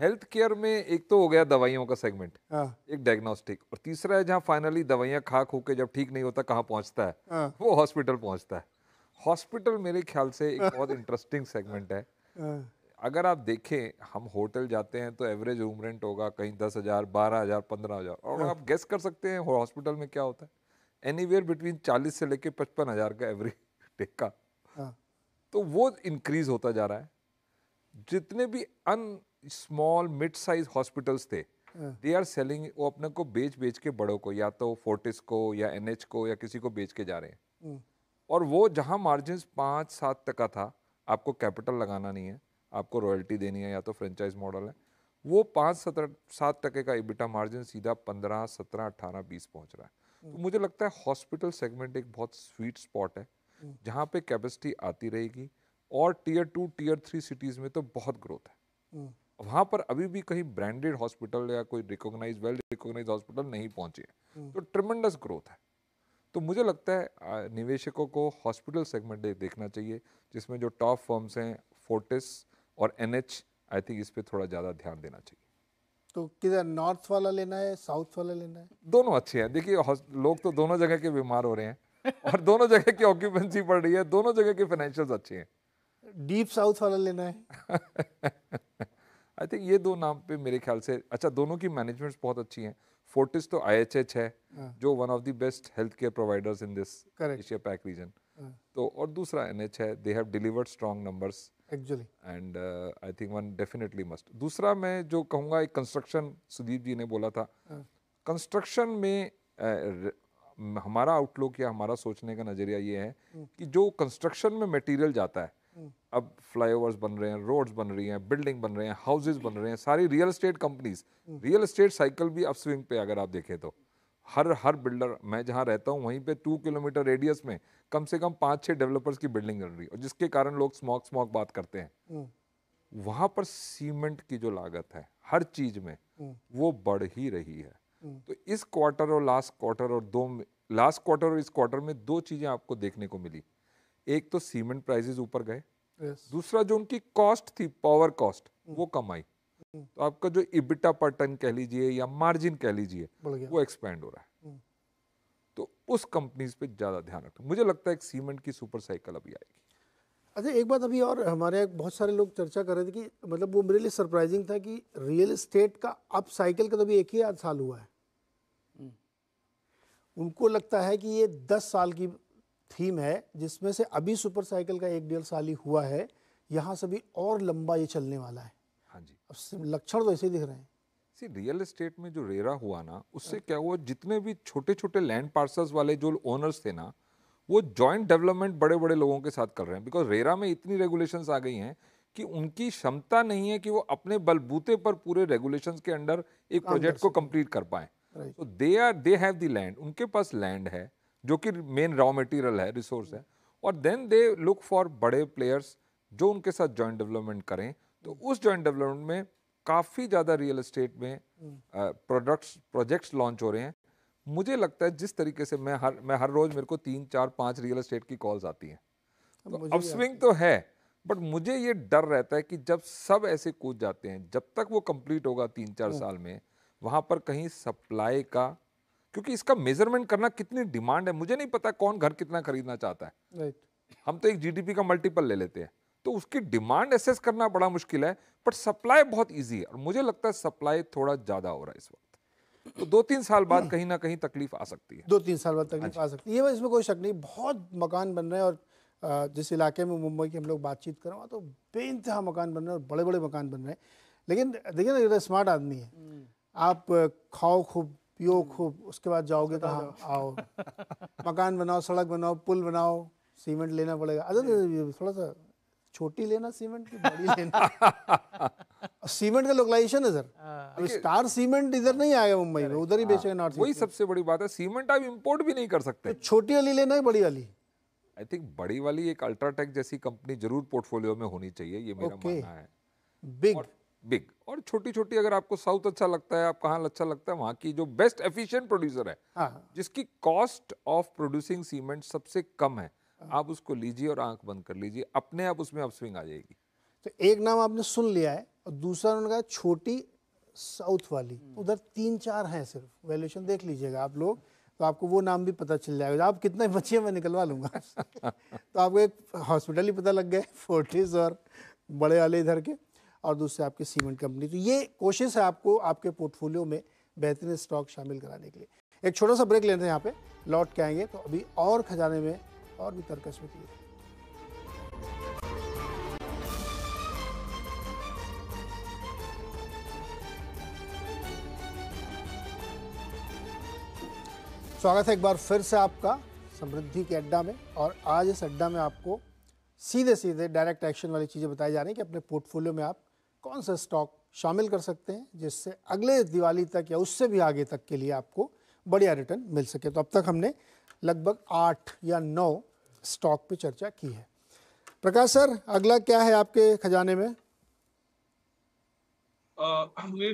हेल्थ केयर में एक तो हो गया दवाइयों का सेगमेंट हाँ। एक डायग्नोस्टिक और तीसरा है जहाँ फाइनली दवाइयाँ खा खो के जब ठीक नहीं होता कहाँ पहुँचता है हाँ। वो हॉस्पिटल पहुँचता है हॉस्पिटल मेरे ख्याल से एक बहुत इंटरेस्टिंग सेगमेंट है हाँ। अगर आप देखें हम होटल जाते हैं तो एवरेज रूम रेंट होगा कहीं दस हज़ार बारह हज़ार पंद्रह हज़ार और आप गेस कर सकते हैं हॉस्पिटल में क्या होता है एनी वेयर बिटवीन चालीस से लेके पचपन हज़ार का एवरेज डे का तो वो इंक्रीज होता जा रहा है जितने भी अन स्मॉल मिड साइज हॉस्पिटल्स थे दे आर सेलिंग वो अपने को बेच बेच के बड़ों को या तो फोर्टिस को या एन को या किसी को बेच के जा रहे हैं हम्म। और वो जहाँ मार्जिन पाँच सात तक का था आपको कैपिटल लगाना नहीं है आपको रॉयल्टी देनी है या तो फ्रेंचाइज मॉडल है वो पाँच सत्रह सात टके का इबिटा मार्जिन सीधा पंद्रह सत्रह अट्ठारह बीस पहुंच रहा है हम्म। तो मुझे लगता है हॉस्पिटल सेगमेंट एक बहुत स्वीट स्पॉट है हम्म। जहाँ पे कैपेसिटी आती रहेगी और tier two tier three cities में तो बहुत ग्रोथ है वहाँ पर अभी भी कहीं ब्रांडेड हॉस्पिटल या कोई रिकॉग्नाइज वेल रिकॉग्नाइज हॉस्पिटल नहीं पहुँचे हम्म। तो ट्रिमेंडस ग्रोथ है तो मुझे लगता है निवेशकों को हॉस्पिटल सेगमेंट देखना चाहिए जिसमें जो टॉप फर्म्स हैं फोर्टिस और एन आई थिंक इस पर थोड़ा ज़्यादा ध्यान देना चाहिए तो किधर नॉर्थ वाला लेना है साउथ वाला लेना है दोनों अच्छे हैं देखिए लोग तो दोनों जगह के बीमार हो रहे हैं और दोनों जगह की ऑक्यूपेंसी बढ़ रही है दोनों जगह के फाइनेंशियल अच्छे हैं डीप साउथ वाला लेना है आई थिंक ये दो नाम पे मेरे ख्याल से अच्छा दोनों की मैनेजमेंट्स बहुत अच्छी हैं फोर्टिस तो आई है हाँ। जो one of the best health care providers in this Asia Pac region तो और दूसरा एन है they have delivered strong numbers actually and I think one definitely must दूसरा मैं जो कहूँगा एक कंस्ट्रक्शन सुदीप जी ने बोला था कंस्ट्रक्शन हाँ। uh. में uh, हमारा आउटलुक या हमारा सोचने का नज़रिया ये है हम्म। कि जो कंस्ट्रक्शन में मटेरियल जाता है अब फ्लाईओवर्स बन रहे हैं रोड्स बन रही हैं बिल्डिंग बन रहे हैं हाउसेज बन रहे हैं सारी real estate companies real estate cycle भी अप स्विंग पे अगर आप देखें तो हर हर बिल्डर मैं जहाँ रहता हूँ वहीं पे टू किलोमीटर रेडियस में कम से कम पाँच छः डेवलपर्स की बिल्डिंग बन रही है और जिसके कारण लोग स्मॉक स्मॉक बात करते हैं हम्म। वहाँ पर सीमेंट की जो लागत है हर चीज़ में हम्म। वो बढ़ ही रही है हम्म। तो इस क्वार्टर और लास्ट क्वार्टर और दो लास्ट क्वार्टर और इस क्वार्टर में दो चीज़ें आपको देखने को मिली एक तो सीमेंट प्राइजेज ऊपर गए दूसरा जो उनकी कॉस्ट थी पावर कॉस्ट वो कम आई हम्म। तो आपका जो इबिटा पर टन कह लीजिए या मार्जिन कह लीजिए वो एक्सपेंड हो रहा है हम्म। तो उस कंपनीज पे ज़्यादा ध्यान रखना मुझे लगता है एक सीमेंट की सुपर साइकिल अभी आएगी अच्छा एक बात अभी और हमारे बहुत सारे लोग चर्चा कर रहे थे कि मतलब वो मेरे लिए सरप्राइजिंग था कि रियल एस्टेट का अब साइकिल का तो अभी एक ही आध साल हुआ है हम्म। उनको लगता है कि ये दस साल की थीम है जिसमें से अभी सुपर साइकिल का एक डेढ़ साल ही हुआ है यहाँ से भी और लंबा ये चलने वाला है हाँ जी अब लक्षण तो ऐसे दिख रहे हैं सी रियल एस्टेट में जो रेरा हुआ ना उससे हाँ। क्या हुआ जितने भी छोटे छोटे लैंड पार्सल्स वाले जो ओनर्स थे ना वो जॉइंट डेवलपमेंट बड़े बड़े लोगों के साथ कर रहे हैं बिकॉज रेरा में इतनी रेगुलेशन आ गई हैं कि उनकी क्षमता नहीं है कि वो अपने बलबूते पर पूरे रेगुलेशन के अंडर एक प्रोजेक्ट को कंप्लीट कर पाए तो they are they have the land उनके पास लैंड है जो कि मेन रॉ मटेरियल है रिसोर्स है और देन दे लुक फॉर बड़े प्लेयर्स जो उनके साथ जॉइंट डेवलपमेंट करें तो hmm. उस जॉइंट डेवलपमेंट में काफ़ी ज़्यादा रियल इस्टेट में प्रोडक्ट्स प्रोजेक्ट्स लॉन्च हो रहे हैं मुझे लगता है जिस तरीके से मैं हर मैं हर रोज़ मेरे को तीन चार पाँच रियल इस्टेट की कॉल्स आती हैं तो अब स्विंग तो है बट मुझे ये डर रहता है कि जब सब ऐसे कूद जाते हैं जब तक वो कंप्लीट होगा तीन चार hmm. साल में वहाँ पर कहीं सप्लाई का क्योंकि इसका मेजरमेंट करना कितनी डिमांड है मुझे नहीं पता कौन घर कितना खरीदना चाहता है हम तो एक जीडीपी का मल्टीपल ले लेते हैं तो उसकी डिमांड एसेस करना बड़ा मुश्किल है बट सप्लाई बहुत ईजी है और मुझे लगता है सप्लाई थोड़ा ज़्यादा हो रहा है इस वक्त तो दो तीन साल बाद कहीं ना कहीं तकलीफ आ सकती है दो तीन साल बाद तकलीफ हाँ आ सकती है इसमें कोई शक नहीं बहुत मकान बन रहे हैं और जिस इलाके में मुंबई की हम लोग बातचीत कर रहे हैं तो बेानतहा मकान बन रहे हैं और बड़े बड़े मकान बन रहे हैं लेकिन देखिए ना ये स्मार्ट तो आदमी है हम्म। आप खाओ खूब पियो खूब उसके बाद जाओगे कहाँ तो आओ मकान बनाओ सड़क बनाओ पुल बनाओ सीमेंट लेना पड़ेगा अच्छा तो थोड़ा सा छोटी लेना सीमेंट की बड़ी लेना सीमेंट का लोकलाइजेशन है सर हाँ। तो स्टार सीमेंट इधर नहीं आएगा मुंबई में उधर ही हाँ, बेचेगा नॉर्थ वही सबसे बड़ी बात है सीमेंट आप इम्पोर्ट भी नहीं कर सकते छोटी वाली लेना है बड़ी वाली आई थिंक बड़ी वाली एक अल्ट्राटेक जैसी कंपनी जरूर पोर्टफोलियो में होनी चाहिए ये मेरा okay. मानना है बिग बिग और छोटी छोटी अगर आपको साउथ अच्छा लगता है आप कहाँ अच्छा लगता है वहाँ की जो बेस्ट एफिशिएंट प्रोड्यूसर है हाँ। जिसकी कॉस्ट ऑफ प्रोड्यूसिंग सीमेंट सबसे कम है हाँ। आप उसको लीजिए और आंख बंद कर लीजिए अपने आप उसमें अपस्विंग आ जाएगी तो एक नाम आपने सुन लिया है और दूसरा उनका छोटी साउथ वाली हम्म। उधर तीन चार हैं सिर्फ वैल्यूशन देख लीजिएगा आप लोग तो आपको वो नाम भी पता चल जाएगा आप कितने बच्चे मैं निकलवा लूँगा तो आपको एक हॉस्पिटल ही पता लग गए फोर्टिस और बड़े वाले इधर के और दूसरे आपकी सीमेंट कंपनी तो ये कोशिश है आपको आपके पोर्टफोलियो में बेहतरीन स्टॉक शामिल कराने के लिए एक छोटा सा ब्रेक लेते हैं यहाँ पे लौट के आएंगे तो अभी और खजाने में और भी तरकश में किए स्वागत है एक बार फिर से आपका समृद्धि के अड्डा में और आज इस अड्डा में आपको सीधे सीधे डायरेक्ट एक्शन वाली चीज़ें बताई जा रही हैं कि अपने पोर्टफोलियो में आप कौन सा स्टॉक शामिल कर सकते हैं जिससे अगले दिवाली तक या उससे भी आगे तक के लिए आपको बढ़िया रिटर्न मिल सके तो अब तक हमने लगभग आठ या नौ स्टॉक पे चर्चा की है प्रकाश सर अगला क्या है आपके खजाने में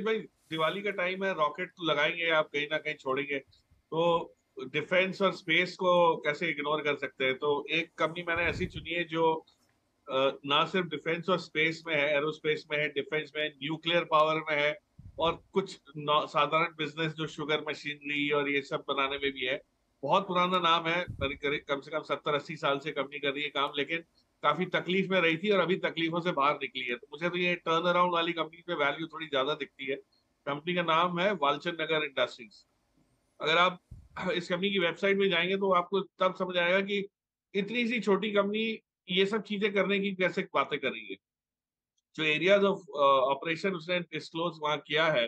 भाई दिवाली का टाइम है रॉकेट तो लगाएंगे आप कहीं ना कहीं छोड़ेंगे तो डिफेंस और स्पेस को कैसे इग्नोर कर सकते हैं तो एक कंपनी मैंने ऐसी चुनी है जो ना सिर्फ डिफेंस और स्पेस में है एरोस्पेस में है डिफेंस में न्यूक्लियर पावर में है और कुछ साधारण बिजनेस जो शुगर मशीनरी और ये सब बनाने में भी है बहुत पुराना नाम है कम से कम सत्तर अस्सी साल से कंपनी कर रही है काम लेकिन काफी तकलीफ में रही थी और अभी तकलीफों से बाहर निकली है तो मुझे तो ये टर्न अराउंड वाली कंपनी पे वैल्यू थोड़ी ज्यादा दिखती है कंपनी का नाम है वालचंद नगर इंडस्ट्रीज अगर आप इस कंपनी की वेबसाइट में जाएंगे तो आपको तब समझ आएगा कि इतनी सी छोटी कंपनी ये सब चीजें करने की कैसे बातें करेंगे जो एरियाज ऑफ ऑपरेशन उसने डिस्क्लोज वहां किया है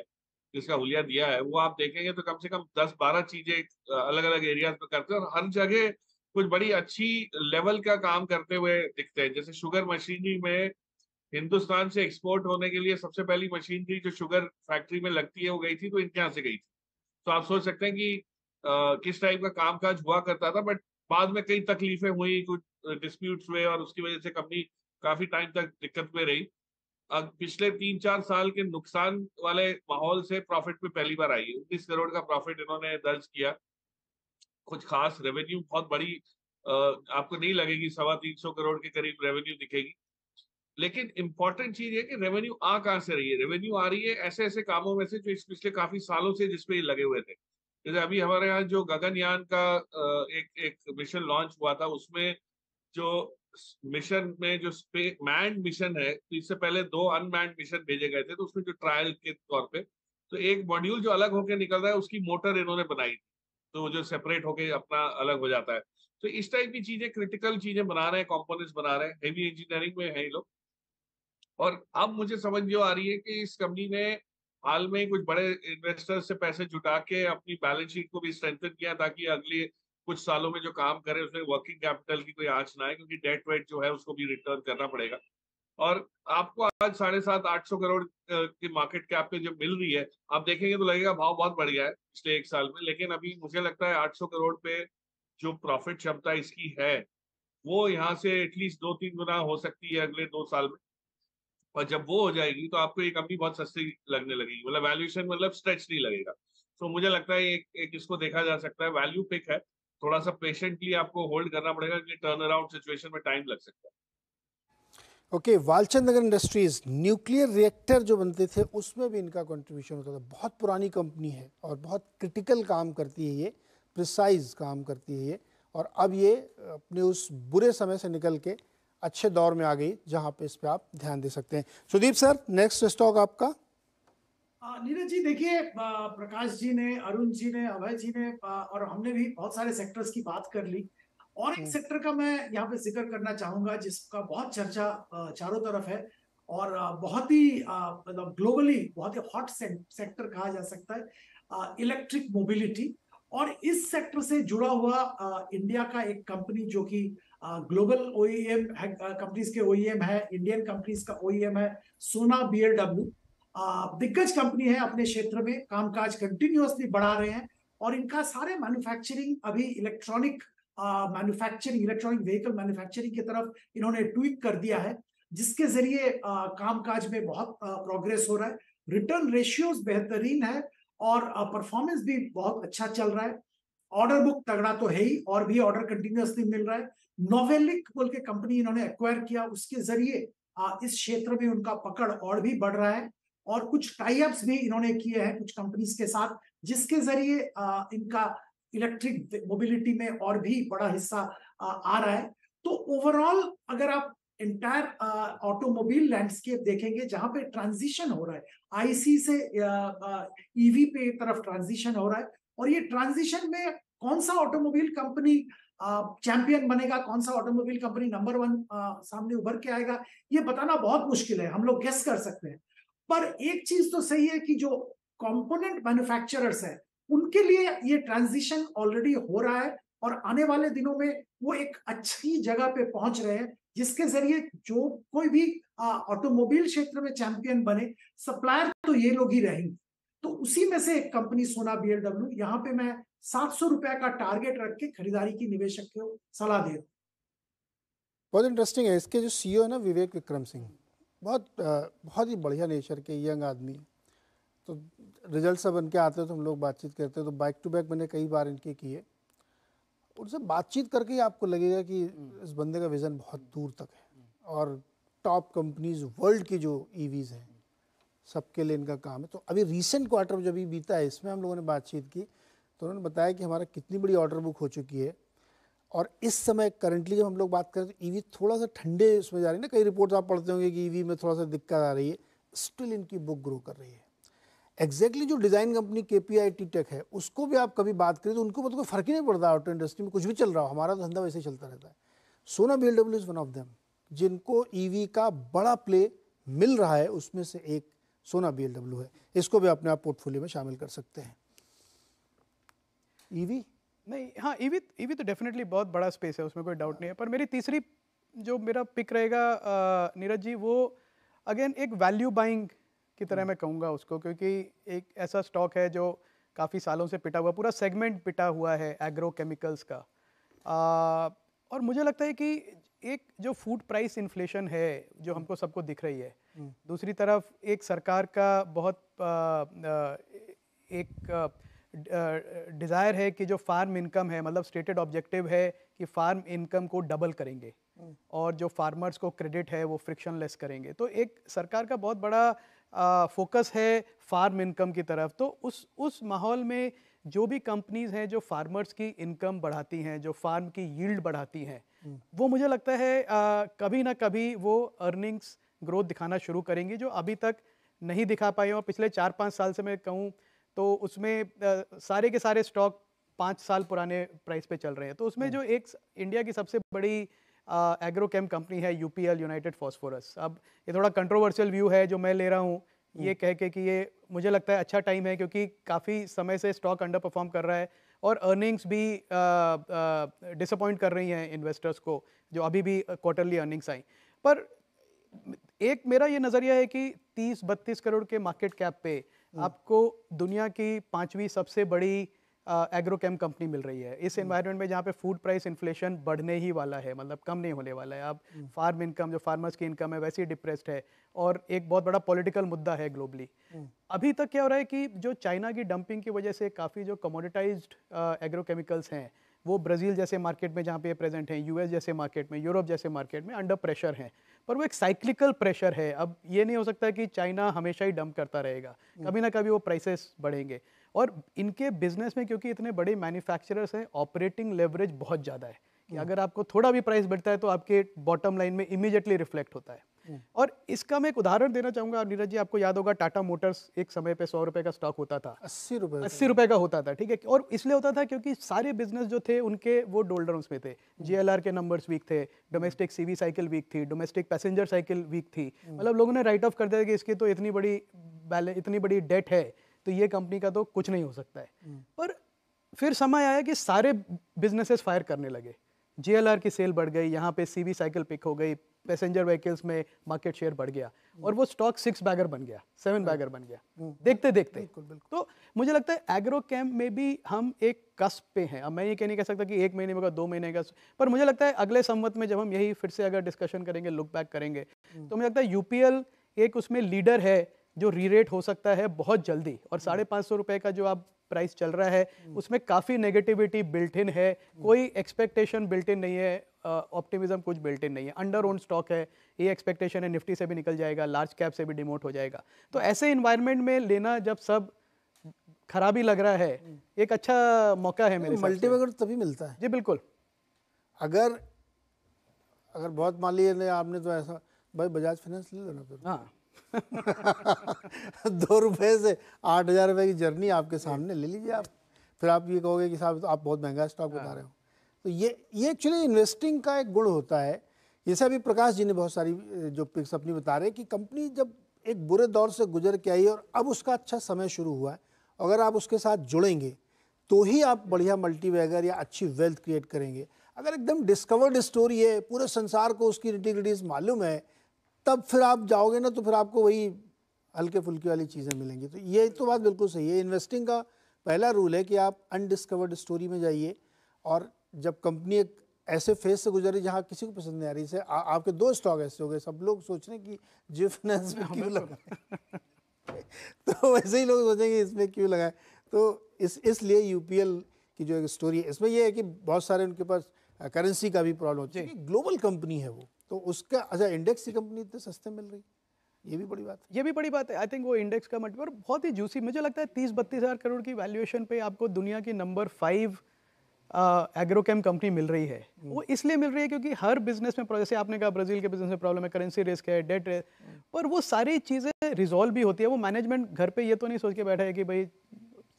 जिसका हुलिया दिया है वो आप देखेंगे तो कम से कम दस बारह चीजें अलग अलग एरियाज में करते हैं और हर जगह कुछ बड़ी अच्छी लेवल का काम करते हुए दिखते हैं जैसे शुगर मशीनरी में हिंदुस्तान से एक्सपोर्ट होने के लिए सबसे पहली मशीनरी जो शुगर फैक्ट्री में लगती है वो गई थी तो इनके यहाँ से गई थी तो आप सोच सकते हैं कि आ, uh, किस टाइप का काम काज हुआ करता था बट बाद में कई तकलीफें हुई कुछ डिस्प्यूट्स हुए और उसकी वजह से कंपनी काफी टाइम तक दिक्कत में रही अब पिछले तीन चार साल के नुकसान वाले माहौल से प्रॉफिट में पहली बार आई उन्नीस करोड़ का प्रॉफिट इन्होंने दर्ज किया कुछ खास रेवेन्यू बहुत बड़ी आपको नहीं लगेगी सवा तीन सौ करोड़ के करीब रेवेन्यू दिखेगी लेकिन इंपॉर्टेंट चीज है कि रेवेन्यू आ कहाँ से रही है रेवेन्यू आ रही है ऐसे ऐसे कामों में से जो इस पिछले काफी सालों से जिसपे लगे हुए थे जैसे अभी हमारे यहाँ जो गगनयान का एक एक मिशन लॉन्च हुआ था उसमें जो मिशन में जो मैंड मिशन है तो इससे पहले दो अनमैंड मिशन भेजे गए थे तो उसमें जो ट्रायल के तौर पे तो एक मॉड्यूल जो अलग होकर निकल रहा है उसकी मोटर इन्होंने बनाई तो जो सेपरेट होके अपना अलग हो जाता है तो इस टाइप की चीजें क्रिटिकल चीजें बना रहे हैं कॉम्पोनेंट्स बना रहे हैं हेवी इंजीनियरिंग में है ये लोग और अब मुझे समझ जो आ रही है कि इस कंपनी ने हाल में कुछ बड़े इन्वेस्टर्स से पैसे जुटा के अपनी बैलेंस शीट को भी स्ट्रेंथन किया ताकि अगले कुछ सालों में जो काम करे उसमें वर्किंग कैपिटल की कोई आँच ना आए क्योंकि डेट वेट जो है उसको भी रिटर्न करना पड़ेगा और आपको आज साढ़े सात आठ सौ करोड़ की मार्केट कैप पे जो मिल रही है आप देखेंगे तो लगेगा भाव बहुत बढ़ गया है पिछले एक साल में लेकिन अभी मुझे लगता है आठ सौ करोड़ पे जो प्रॉफिट क्षमता इसकी है वो यहाँ से एटलीस्ट दो तीन गुना हो सकती है अगले दो साल में और जब वो हो जाएगी तो आपको ये कंपनी बहुत सस्ती लगने लगेगी मतलब वैल्यूएशन मतलब स्ट्रेच नहीं लगेगा सो मुझे लगता है एक, एक इसको देखा जा सकता है वैल्यू पिक है थोड़ा सा पेशेंटली आपको होल्ड करना पड़ेगा क्योंकि टर्न अराउंड सिचुएशन में टाइम लग सकता है okay okay, Walchand Nagar industries nuclear reactor जो बनते थे उसमें भी इनका कंट्रीब्यूशन होता था बहुत पुरानी कंपनी है और बहुत क्रिटिकल काम करती है ये प्रिसाइज काम करती है ये और अब ये अपने उस बुरे समय से निकल के अच्छे दौर में आ गई जहां पे इस पे आप ध्यान दे सकते हैं सुदीप सर नेक्स्ट स्टॉक आपका नीरज जी देखिए प्रकाश जी ने अरुण जी ने अभय जी ने और हमने भी बहुत सारे सेक्टर्स की बात कर ली और एक सेक्टर हम्म। का मैं यहाँ पे जिक्र करना चाहूंगा जिसका बहुत चर्चा चारों तरफ है और बहुत ही मतलब ग्लोबली बहुत ही हॉट सेक्टर कहा जा सकता है इलेक्ट्रिक मोबिलिटी और इस सेक्टर से जुड़ा हुआ इंडिया का एक कंपनी जो कि ग्लोबल ओ कंपनीज e के ओ e है इंडियन कंपनीज का ओ e है सोना बी दिग्गज कंपनी है अपने क्षेत्र में कामकाज कंटिन्यूसली बढ़ा रहे हैं और इनका सारे मैन्युफैक्चरिंग अभी electronic manufacturing electronic vehicle manufacturing की तरफ इन्होंने ट्वीट कर दिया है जिसके जरिए कामकाज में बहुत प्रोग्रेस हो रहा है रिटर्न रेशियोज बेहतरीन है और परफॉर्मेंस भी बहुत अच्छा चल रहा है ऑर्डर बुक तगड़ा तो है ही और भी ऑर्डर कंटिन्यूअसली मिल रहा है नोवेलिक बोल के कंपनी इन्होंने एक्वायर किया उसके जरिए इस क्षेत्र में उनका पकड़ और भी बढ़ रहा है और कुछ टाइप्स भी इन्होंने किए हैं कुछ कंपनीज के साथ जिसके जरिए इनका इलेक्ट्रिक मोबिलिटी में और भी बड़ा हिस्सा आ रहा है तो ओवरऑल अगर आप इंटायर ऑटोमोबाइल लैंडस्केप देखेंगे जहां पे ट्रांजिशन हो रहा है आईसी से ईवी e पे तरफ ट्रांजिशन हो रहा है और ये ट्रांजिशन में कौन सा ऑटोमोबाइल कंपनी चैंपियन बनेगा कौन सा ऑटोमोबाइल कंपनी नंबर वन सामने उभर के आएगा ये बताना बहुत मुश्किल है हम लोग गेस कर सकते हैं पर एक चीज तो सही है कि जो कंपोनेंट मैन्युफैक्चरर्स है उनके लिए ये ट्रांजिशन ऑलरेडी हो रहा है और आने वाले दिनों में वो एक अच्छी जगह पे पहुंच रहे हैं जिसके जरिए जो कोई भी ऑटोमोबाइल क्षेत्र में चैंपियन बने सप्लायर तो ये लोग ही रहेंगे तो उसी में से एक कंपनी सोना बी एलडब्ल्यू यहाँ पे मैं सात सौ रुपए का टारगेट रख के खरीदारी की निवेशक को सलाह दे रहा बहुत इंटरेस्टिंग है इसके जो सीईओ e है ना विवेक विक्रम सिंह बहुत बहुत ही बढ़िया नेचर के यंग आदमी तो रिजल्ट सब इनके आते हैं तो हम लोग बातचीत करते हैं तो बैक टू बैक मैंने कई बार इनके किए उनसे बातचीत करके ही आपको लगेगा कि इस बंदे का विज़न बहुत दूर तक है और टॉप कंपनीज वर्ल्ड की जो ईवीज़ e हैं सबके लिए इनका काम है तो अभी रिसेंट क्वार्टर जो अभी बीता है इसमें हम लोगों ने बातचीत की तो उन्होंने बताया कि हमारा कितनी बड़ी ऑर्डर बुक हो चुकी है और इस समय करंटली जब हम लोग बात करें तो e ईवी थोड़ा सा ठंडे उसमें जा रही है ना कई रिपोर्ट्स आप पढ़ते होंगे कि ईवी e में थोड़ा सा दिक्कत आ रही है स्टिल इनकी बुक ग्रो कर रही है एग्जैक्टली exactly जो design company K P I T tech है उसको भी आप कभी बात करें तो उनको मतलब कोई फ़र्क ही नहीं पड़ता ऑटो इंडस्ट्री में कुछ भी चल रहा हो हमारा तो धंधा वैसे ही चलता रहता है Sona B L W is one of them जिनको ई e का बड़ा प्ले मिल रहा है उसमें से एक सोना बी है इसको भी अपने आप पोर्टफोलियो में शामिल कर सकते हैं ईवी e नहीं हाँ ईवी e ईवी e तो डेफिनेटली बहुत बड़ा स्पेस है उसमें कोई डाउट नहीं है पर मेरी तीसरी जो मेरा पिक रहेगा नीरज जी वो अगेन एक वैल्यू बाइंग की तरह मैं कहूँगा उसको क्योंकि एक ऐसा स्टॉक है जो काफ़ी सालों से पिटा हुआ पूरा सेगमेंट पिटा हुआ है एग्रो केमिकल्स का आ, और मुझे लगता है कि एक जो फूड प्राइस इन्फ्लेशन है जो हमको सबको दिख रही है दूसरी तरफ एक सरकार का बहुत एक डिज़ायर है कि जो फार्म इनकम है मतलब स्टेटेड ऑब्जेक्टिव है कि फार्म इनकम को डबल करेंगे और जो फार्मर्स को क्रेडिट है वो फ्रिक्शन लेस करेंगे तो एक सरकार का बहुत बड़ा फोकस है फार्म इनकम की तरफ तो उस उस माहौल में जो भी कंपनीज हैं जो फार्मर्स की इनकम बढ़ाती हैं जो फार्म की यील्ड बढ़ाती हैं वो मुझे लगता है आ, कभी ना कभी वो अर्निंग्स ग्रोथ दिखाना शुरू करेंगी जो अभी तक नहीं दिखा पाए और पिछले चार पाँच साल से मैं कहूँ तो उसमें सारे के सारे स्टॉक पाँच साल पुराने प्राइस पे चल रहे हैं तो उसमें हम्म। जो एक इंडिया की सबसे बड़ी एग्रोकेम कंपनी है यूपीएल यूनाइटेड फॉस्फोरस अब ये थोड़ा कंट्रोवर्शियल व्यू है जो मैं ले रहा हूँ हम्म। ये कह के कि ये मुझे लगता है अच्छा टाइम है क्योंकि काफ़ी समय से स्टॉक अंडर परफॉर्म कर रहा है और अर्निंग्स भी डिसअपॉइंट कर रही हैं इन्वेस्टर्स को जो अभी भी क्वार्टरली अर्निंग्स आई पर एक मेरा ये नज़रिया है कि 30-32 करोड़ के मार्केट कैप पे हम्म। आपको दुनिया की पांचवी सबसे बड़ी एग्रोकेम कंपनी मिल रही है इस एनवायरनमेंट हम्म। में जहाँ पे फूड प्राइस इन्फ्लेशन बढ़ने ही वाला है मतलब कम नहीं होने वाला है अब फार्म इनकम जो फार्मर्स की इनकम है वैसे ही डिप्रेस्ड है और एक बहुत बड़ा पॉलिटिकल मुद्दा है ग्लोबली हम्म। अभी तक क्या हो रहा है कि जो चाइना की डंपिंग की वजह से काफ़ी जो कमोडिटाइज एग्रोकेमिकल्स हैं वो ब्राज़ील जैसे मार्केट में जहाँ पे प्रेजेंट हैं यूएस जैसे मार्केट में यूरोप जैसे मार्केट में अंडर प्रेशर हैं पर वो एक साइक्लिकल प्रेशर है अब ये नहीं हो सकता कि चाइना हमेशा ही डंप करता रहेगा हम्म। कभी ना कभी वो प्राइसेस बढ़ेंगे और इनके बिजनेस में क्योंकि इतने बड़े मैन्युफैक्चरर्स हैं ऑपरेटिंग लेवरेज बहुत ज़्यादा है कि हम्म। अगर आपको थोड़ा भी प्राइस बढ़ता है तो आपके बॉटम लाइन में इमीजिएटली रिफ्लेक्ट होता है और इसका मैं एक उदाहरण देना चाहूंगा नीरज जी आपको याद होगा टाटा मोटर्स एक समय पे सौ रुपए का स्टॉक होता था अस्सी रुपए अस्सी रुपए का होता था ठीक है और इसलिए होता था क्योंकि सारे बिजनेस जो थे उनके वो डोल्डर्स में थे जीएलआर के नंबर्स वीक थे डोमेस्टिक सीवी साइकिल वीक थी डोमेस्टिक पैसेंजर साइकिल वीक थी मतलब लोगों ने राइट ऑफ कर दिया कि इसकी तो इतनी बड़ी बैलेंस इतनी बड़ी डेट है तो ये कंपनी का तो कुछ नहीं हो सकता है हम्म। पर फिर समय आया कि सारे बिजनेसेस फायर करने लगे जे की सेल बढ़ गई यहाँ पे सी साइकिल पिक हो गई पैसेंजर व्हीकल्स में मार्केट शेयर बढ़ गया हम्म। और वो स्टॉक सिक्स बैगर बन गया सेवन बैगर हम्म। बन गया हम्म। देखते देखते बिल्कुल, बिल्कुल। तो मुझे लगता है एग्रो कैम्प में भी हम एक कस्प पे हैं अब मैं ये कह नहीं कह सकता कि एक महीने का दो महीने का पर मुझे लगता है अगले संवत में जब हम यही फिर से अगर डिस्कशन करेंगे लुक बैक करेंगे तो मुझे लगता है यूपीएल एक उसमें लीडर है जो रीरेट हो सकता है बहुत जल्दी और साढ़े पाँच सौ रुपये का जो आप प्राइस चल रहा है उसमें काफ़ी नेगेटिविटी बिल्ट इन है कोई एक्सपेक्टेशन बिल्ट इन नहीं है ऑप्टिमिज्म कुछ बिल्ट इन नहीं है अंडर ओन स्टॉक है ये एक्सपेक्टेशन है निफ्टी से भी निकल जाएगा लार्ज कैप से भी डिमोट हो जाएगा तो ऐसे इन्वायरमेंट में लेना जब सब खराब ही लग रहा है एक अच्छा मौका है मेरे मल्टीवेगर तो तभी मिलता है जी बिल्कुल अगर अगर बहुत मान लीजिए आपने तो ऐसा भाई बजाज फाइनेंस ले लेना फिर हाँ दो रुपए से आठ हजार रुपये की जर्नी आपके सामने ले लीजिए आप फिर आप ये कहोगे कि साहब आप बहुत महंगा स्टॉक बता हाँ। रहे हो तो ये ये एक्चुअली इन्वेस्टिंग का एक गुण होता है जैसे अभी प्रकाश जी ने बहुत सारी जो पिक्स अपनी बता रहे हैं कि कंपनी जब एक बुरे दौर से गुजर के आई और अब उसका अच्छा समय शुरू हुआ है अगर आप उसके साथ जुड़ेंगे तो ही आप बढ़िया मल्टी या अच्छी वेल्थ क्रिएट करेंगे अगर एकदम डिस्कवर्ड स्टोरी है पूरे संसार को उसकी इंटीग्रिटीज मालूम है तब फिर आप जाओगे ना तो फिर आपको वही हल्के फुल्के वाली चीज़ें मिलेंगी तो ये तो बात बिल्कुल सही है इन्वेस्टिंग का पहला रूल है कि आप अनडिस्कवर्ड स्टोरी में जाइए और जब कंपनी एक ऐसे फेज से गुजर रही जहाँ किसी को पसंद नहीं आ रही से आ, आपके दो स्टॉक ऐसे हो गए सब लोग सोच रहे कि जियो फाइनेंस में क्यों लगा तो वैसे ही लोग सोचेंगे इसमें क्यों लगाए तो इस इसलिए यूपीएल की जो एक स्टोरी है इसमें यह है कि बहुत सारे उनके पास करेंसी का भी प्रॉब्लम होती है ग्लोबल कंपनी है वो तो उसका अच्छा इंडेक्स की कंपनी इतने सस्ते मिल रही ये भी बड़ी बात है ये भी बड़ी बात है आई थिंक वो इंडेक्स का मटवर बहुत ही जूसी मुझे लगता है तीस बत्तीस हज़ार करोड़ की वैल्यूएशन पे आपको दुनिया की नंबर फाइव एग्रोकेम कंपनी मिल रही है वो इसलिए मिल रही है क्योंकि हर बिजनेस में जैसे आपने कहा ब्राज़ील के बिजनेस में प्रॉब्लम है करेंसी रिस्क है डेट रिस्क पर वो सारी चीज़ें रिजॉल्व भी होती है वो मैनेजमेंट घर पे ये तो नहीं सोच के बैठा है कि भाई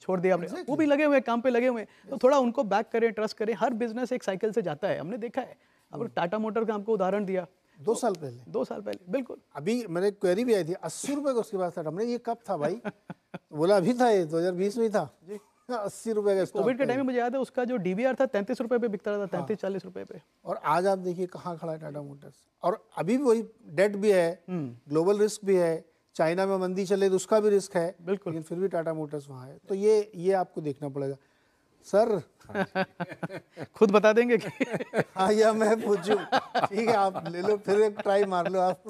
छोड़ दिया आपने exactly. वो भी लगे हुए काम पे लगे हुए yes. तो थोड़ा उनको बैक करें ट्रस्ट करें हर बिजनेस एक साइकिल से जाता है हमने देखा है अब टाटा hmm. मोटर का आपको उदाहरण दिया दो तो, साल पहले दो साल पहले बिल्कुल अभी मैंने क्वेरी भी आई थी अस्सी रुपए का उसके पास था हमने ये कब था भाई बोला अभी था ये 2020 में ही था जी हाँ, अस्सी रुपए का कोविड के टाइम में मुझे याद है उसका जो डीबीआर था तैंतीस रुपए पे बिकता था तैंतीस हाँ। चालीस रुपए पे और आज आप देखिए कहाँ खड़ा है टाटा मोटर्स और अभी भी वही डेट भी है ग्लोबल हम्म। रिस्क भी है चाइना में मंदी चले तो उसका भी रिस्क है बिल्कुल लेकिन फिर भी टाटा मोटर्स वहाँ है तो ये ये आपको देखना पड़ेगा सर खुद बता देंगे कि हाँ या मैं पूछूं ठीक है आप ले लो फिर एक ट्राई मार लो आप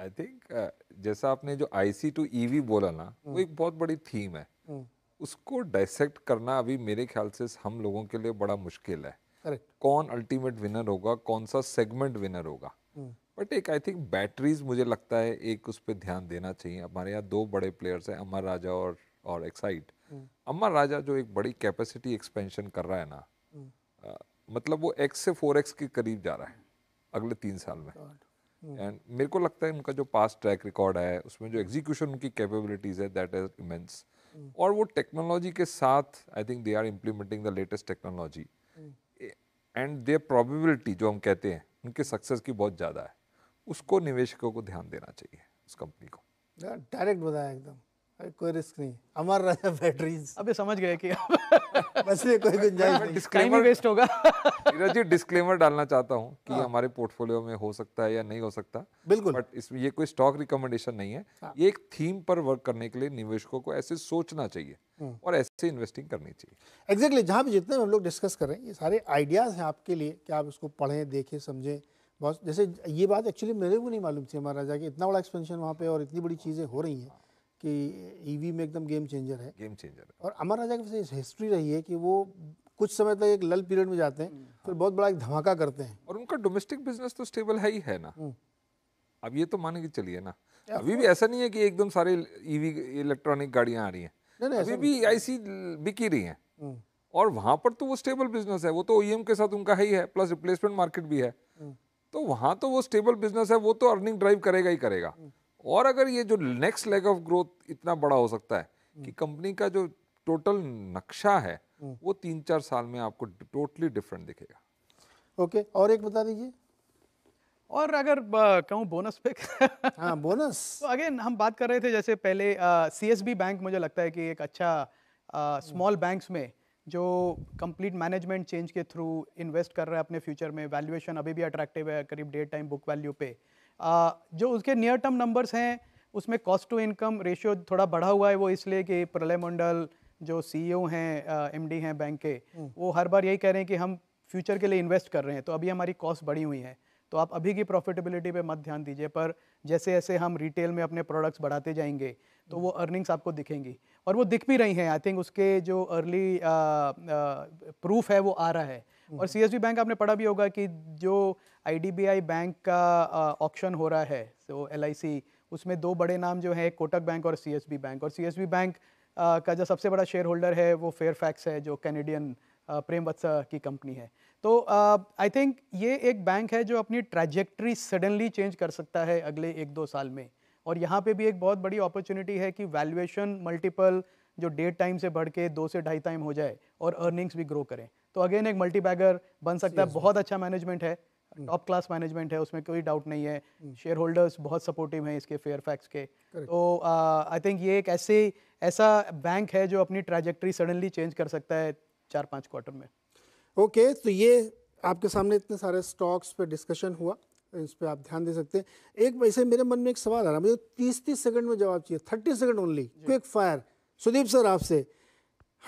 आई थिंक uh, जैसा आपने जो आईसी टू ईवी बोला ना वो हम्म। एक बहुत बड़ी थीम है हम्म। उसको डायसेक्ट करना अभी मेरे ख्याल से हम लोगों के लिए बड़ा मुश्किल है कौन अल्टीमेट विनर होगा कौन सा सेगमेंट विनर होगा बट हम्म। एक आई थिंक बैटरीज मुझे लगता है एक उस पर ध्यान देना चाहिए हमारे यहाँ दो बड़े प्लेयर्स हैं अमर राजा और और एक्साइट हम्म। अमर राजा जो एक बड़ी कैपेसिटी एक्सपेंशन कर रहा है ना आ, मतलब वो एक्स से फोर एक्स के करीब जा रहा है अगले तीन साल में एंड मेरे को लगता है उनका जो पास ट्रैक रिकॉर्ड है उसमें जो एग्जीक्यूशन उनकी कैपेबिलिटीज़ है दैट इज इमेंस Mm. और वो टेक्नोलॉजी के साथ I think they are implementing the latest technology and their probability जो हम कहते हैं उनके सक्सेस की बहुत ज़्यादा है उसको निवेशकों को ध्यान देना चाहिए उस कंपनी को डायरेक्ट बताया एकदम कोई रिस्क नहीं अमर राजा बैटरीज ये समझ गए कि बस ये कोई गुंजाइश नहीं डिस्क्लेमर वेस्ट होगा नीरज जी डिस्क्लेमर डालना चाहता हूँ कि हाँ। हमारे पोर्टफोलियो में हो सकता है या नहीं हो सकता बिल्कुल बट इसमें ये कोई स्टॉक रिकमेंडेशन नहीं है हाँ। ये एक थीम पर वर्क करने के लिए निवेशकों को ऐसे सोचना चाहिए हम्म। और ऐसे इन्वेस्टिंग करनी चाहिए एग्जैक्टली जहाँ भी जितने हम लोग डिस्कस करें ये सारे आइडियाज़ हैं आपके लिए कि आप इसको पढ़ें देखें समझें बहुत जैसे ये बात एक्चुअली मेरे को नहीं मालूम थी महाराजा कि इतना बड़ा एक्सपेंशन वहाँ पे और इतनी बड़ी चीज़ें हो रही हैं कि ईवी e में एकदम गेम चेंजर है गेम चेंजर है और अमर राजा की हिस्ट्री रही है कि वो कुछ समय तक एक लल पीरियड में जाते हैं हाँ। फिर बहुत बड़ा एक धमाका करते हैं और उनका डोमेस्टिक बिजनेस तो स्टेबल है ही है ना हम्म। अब ये तो मान के चलिए ना अभी भी ऐसा नहीं है कि एकदम सारे ईवी e इलेक्ट्रॉनिक गाड़ियां आ रही हैं नहीं, अभी भी आईसी बिकी रही हैं हम्म। और वहां पर तो वो स्टेबल बिजनेस है वो तो ओईएम e के साथ उनका ही है प्लस रिप्लेसमेंट मार्केट भी है तो वहां तो वो स्टेबल बिजनेस है वो तो अर्निंग ड्राइव करेगा ही करेगा और अगर ये जो नेक्स्ट लेग ऑफ ग्रोथ इतना बड़ा हो सकता है कि कंपनी हम्म। का जो टोटल नक्शा है हम्म। वो तीन चार साल में आपको टोटली डिफरेंट दिखेगा ओके okay, और एक बता दीजिए और अगर कहूँ बोनस पे हाँ बोनस तो अगेन हम बात कर रहे थे जैसे पहले सी एस बी बैंक मुझे लगता है कि एक अच्छा स्मॉल हम्म। बैंक्स में जो कंप्लीट मैनेजमेंट चेंज के थ्रू इन्वेस्ट कर रहे हैं अपने फ्यूचर में वैल्यूएशन अभी भी अट्रैक्टिव है करीब डेढ़ टाइम बुक वैल्यू पे जो उसके नियर टर्म नंबर्स हैं उसमें कॉस्ट टू इनकम रेशियो थोड़ा बढ़ा हुआ है वो इसलिए कि प्रलय मंडल जो सीईओ e हैं एमडी हैं बैंक के हम्म। वो हर बार यही कह रहे हैं कि हम फ्यूचर के लिए इन्वेस्ट कर रहे हैं तो अभी हमारी कॉस्ट बढ़ी हुई है तो आप अभी की प्रॉफिटेबिलिटी पे मत ध्यान दीजिए पर जैसे जैसे हम रिटेल में अपने प्रोडक्ट्स बढ़ाते जाएंगे तो वो अर्निंग्स आपको दिखेंगी और वो दिख भी रही हैं आई थिंक उसके जो अर्ली प्रूफ है वो आ रहा है और सी हम्म। बैंक आपने पढ़ा भी होगा कि जो आई बैंक का ऑप्शन हो रहा है सो so, एल उसमें दो बड़े नाम जो हैं कोटक बैंक और सी बैंक और सी बैंक का जो सबसे बड़ा शेयर होल्डर है वो फेयरफैक्स है जो कैनेडियन प्रेम वत्सा की कंपनी है तो आई थिंक ये एक बैंक है जो अपनी ट्रैजेक्ट्री सडनली चेंज कर सकता है अगले एक दो साल में और यहाँ पे भी एक बहुत बड़ी अपॉर्चुनिटी है कि वैल्यूएशन मल्टीपल जो डेढ़ टाइम से बढ़ के दो से ढाई टाइम हो जाए और अर्निंग्स भी ग्रो करें तो अगेन एक मल्टी बैगर बन सकता है बहुत अच्छा मैनेजमेंट है टॉप क्लास मैनेजमेंट है उसमें कोई डाउट नहीं है शेयर hmm. होल्डर्स बहुत सपोर्टिव हैं इसके फेयर फैक्ट्स के Correct. तो आई थिंक ये एक ऐसे ऐसा बैंक है जो अपनी ट्रैजेक्टरी सडनली चेंज कर सकता है चार पाँच क्वार्टर में ओके okay, तो ये आपके सामने इतने सारे स्टॉक्स पर डिस्कशन हुआ इस पर आप ध्यान दे सकते हैं एक वैसे मेरे मन में एक सवाल आ रहा है मुझे तीस तीस सेकंड में जवाब चाहिए thirty second only quick fire Sudeep sir आपसे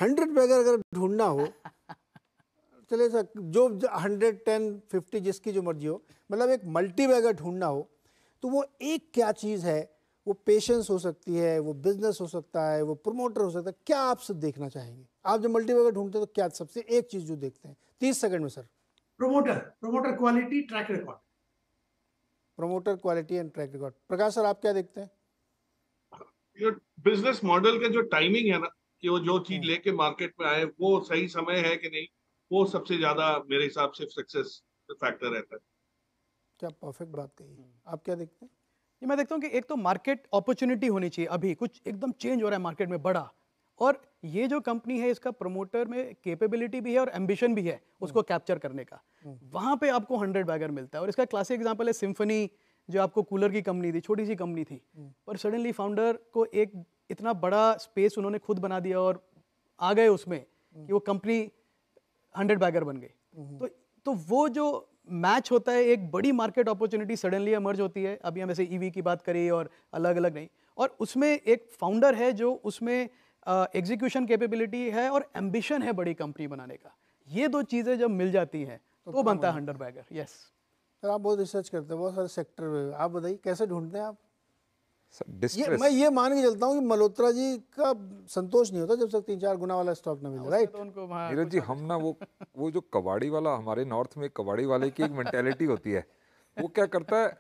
हंड्रेड पे अगर अगर ढूंढना हो चले सर जो हंड्रेड टेन फिफ्टी जिसकी जो मर्जी हो मतलब एक मल्टी बैगर ढूंढना हो तो वो एक क्या चीज़ है वो पेशेंस हो सकती है वो बिजनेस हो सकता है वो प्रमोटर हो सकता है क्या आप सब देखना चाहेंगे आप मल्टी मल्टीबैगर ढूंढते हैं तो क्या सबसे एक चीज जो देखते हैं तीस सेकंड में sir promoter promoter quality track record promoter quality and track record Prakash sir आप क्या देखते हैं बिजनेस मॉडल का जो टाइमिंग है ना कि वो जो चीज हम्म। लेके मार्केट में आए वो सही समय है कि नहीं वो सबसे ज्यादा मेरे हिसाब से सक्सेस फैक्टर रहता है क्या परफेक्ट बात कही आप क्या देखते हैं ये मैं देखता हूँ कि एक तो मार्केट अपॉर्चुनिटी होनी चाहिए अभी कुछ एकदम चेंज हो रहा है मार्केट में बड़ा और ये जो कंपनी है इसका प्रमोटर में कैपेबिलिटी भी है और एम्बिशन भी है उसको कैप्चर हम्म। करने का हम्म। वहाँ पे आपको हंड्रेड बैगर मिलता है और इसका क्लासिक एग्जाम्पल है सिम्फनी जो आपको कूलर की कंपनी थी छोटी सी कंपनी थी हम्म। पर सडनली फाउंडर को एक इतना बड़ा स्पेस उन्होंने खुद बना दिया और आ गए उसमें कि वो कंपनी हंड्रेड बैगर बन गई हम्म। तो तो वो जो मैच होता है एक बड़ी मार्केट अपॉर्चुनिटी सडनली एमर्ज होती है अभी हम ऐसे ईवी e की बात करी और अलग अलग नहीं और उसमें एक फाउंडर है जो उसमें एग्जीक्यूशन uh, कैपेबिलिटी है और एम्बिशन है बड़ी कंपनी बनाने का ये दो चीज़ें जब मिल जाती हैं तो, तो बनता है हंडर बैगर यस सर आप बहुत रिसर्च करते हैं बहुत सारे सेक्टर में आप बताइए कैसे ढूंढते हैं आप ये, मैं ये मान के चलता हूँ कि मल्होत्रा जी का संतोष नहीं होता जब तक तीन चार गुना वाला स्टॉक ना मिले राइट तो नीरज जी हम ना वो वो जो कबाड़ी वाला हमारे नॉर्थ में कबाड़ी वाले की एक मेंटेलिटी होती है वो क्या करता है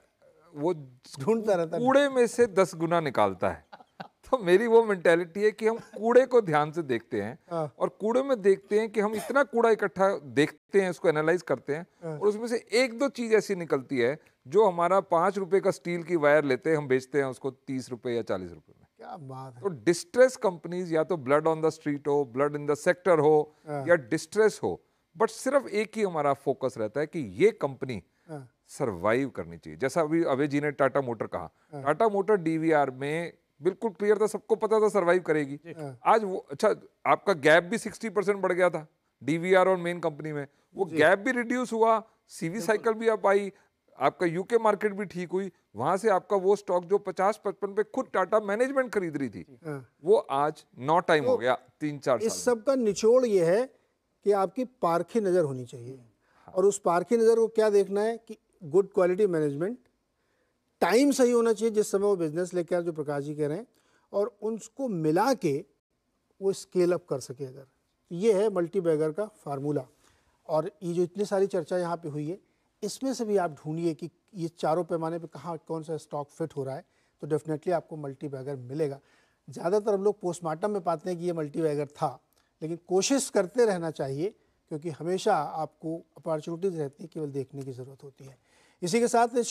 वो ढूंढता रहता है कूड़े में से दस गुना निकालता है तो मेरी वो मेंटेलिटी है कि हम कूड़े को ध्यान से देखते हैं हाँ। और कूड़े में देखते हैं कि हम इतना कूड़ा इकट्ठा देखते हैं उसको एनालाइज करते हैं हाँ। और उसमें से एक दो चीज ऐसी निकलती है जो हमारा पांच रुपए का स्टील की वायर लेते हैं हम बेचते हैं उसको तीस रुपए या चालीस रुपए में क्या बात है तो डिस्ट्रेस कंपनीज या तो ब्लड ऑन द स्ट्रीट हो ब्लड इन द सेक्टर हो हाँ। या डिस्ट्रेस हो बट सिर्फ एक ही हमारा फोकस रहता है कि ये कंपनी हाँ। सरवाइव करनी चाहिए जैसा अभी अभय जी ने टाटा मोटर कहा हाँ। टाटा मोटर डीवीआर में बिल्कुल क्लियर था सबको पता था सरवाइव करेगी आज वो अच्छा आपका गैप भी सिक्सटी परसेंट बढ़ गया था डीवीआर और मेन कंपनी में वो गैप भी रिड्यूस हुआ सीवी साइकिल भी आप आई आपका यूके मार्केट भी ठीक हुई वहां से आपका वो स्टॉक जो 50 पचपन पे खुद टाटा मैनेजमेंट खरीद रही थी हाँ। वो आज नौ टाइम तो हो गया तीन चार इस सब का निचोड़ ये है कि आपकी पारखी नज़र होनी चाहिए हाँ। और उस पारखी नज़र को क्या देखना है कि गुड क्वालिटी मैनेजमेंट टाइम सही होना चाहिए जिस समय वो बिजनेस लेके आए जो प्रकाश जी कह रहे हैं और उसको मिला के वो स्केल अप कर सके अगर ये है मल्टी बैगर का फार्मूला और ये जो इतनी सारी चर्चा यहाँ पे हुई है इसमें से भी आप ढूंढिए कि ये चारों पैमाने पे कहाँ कौन सा स्टॉक फिट हो रहा है तो डेफिनेटली आपको मल्टी मिलेगा ज़्यादातर हम लोग पोस्टमार्टम में पाते हैं कि ये मल्टी था लेकिन कोशिश करते रहना चाहिए क्योंकि हमेशा आपको अपॉर्चुनिटीज़ रहती है केवल देखने की ज़रूरत होती है इसी के साथ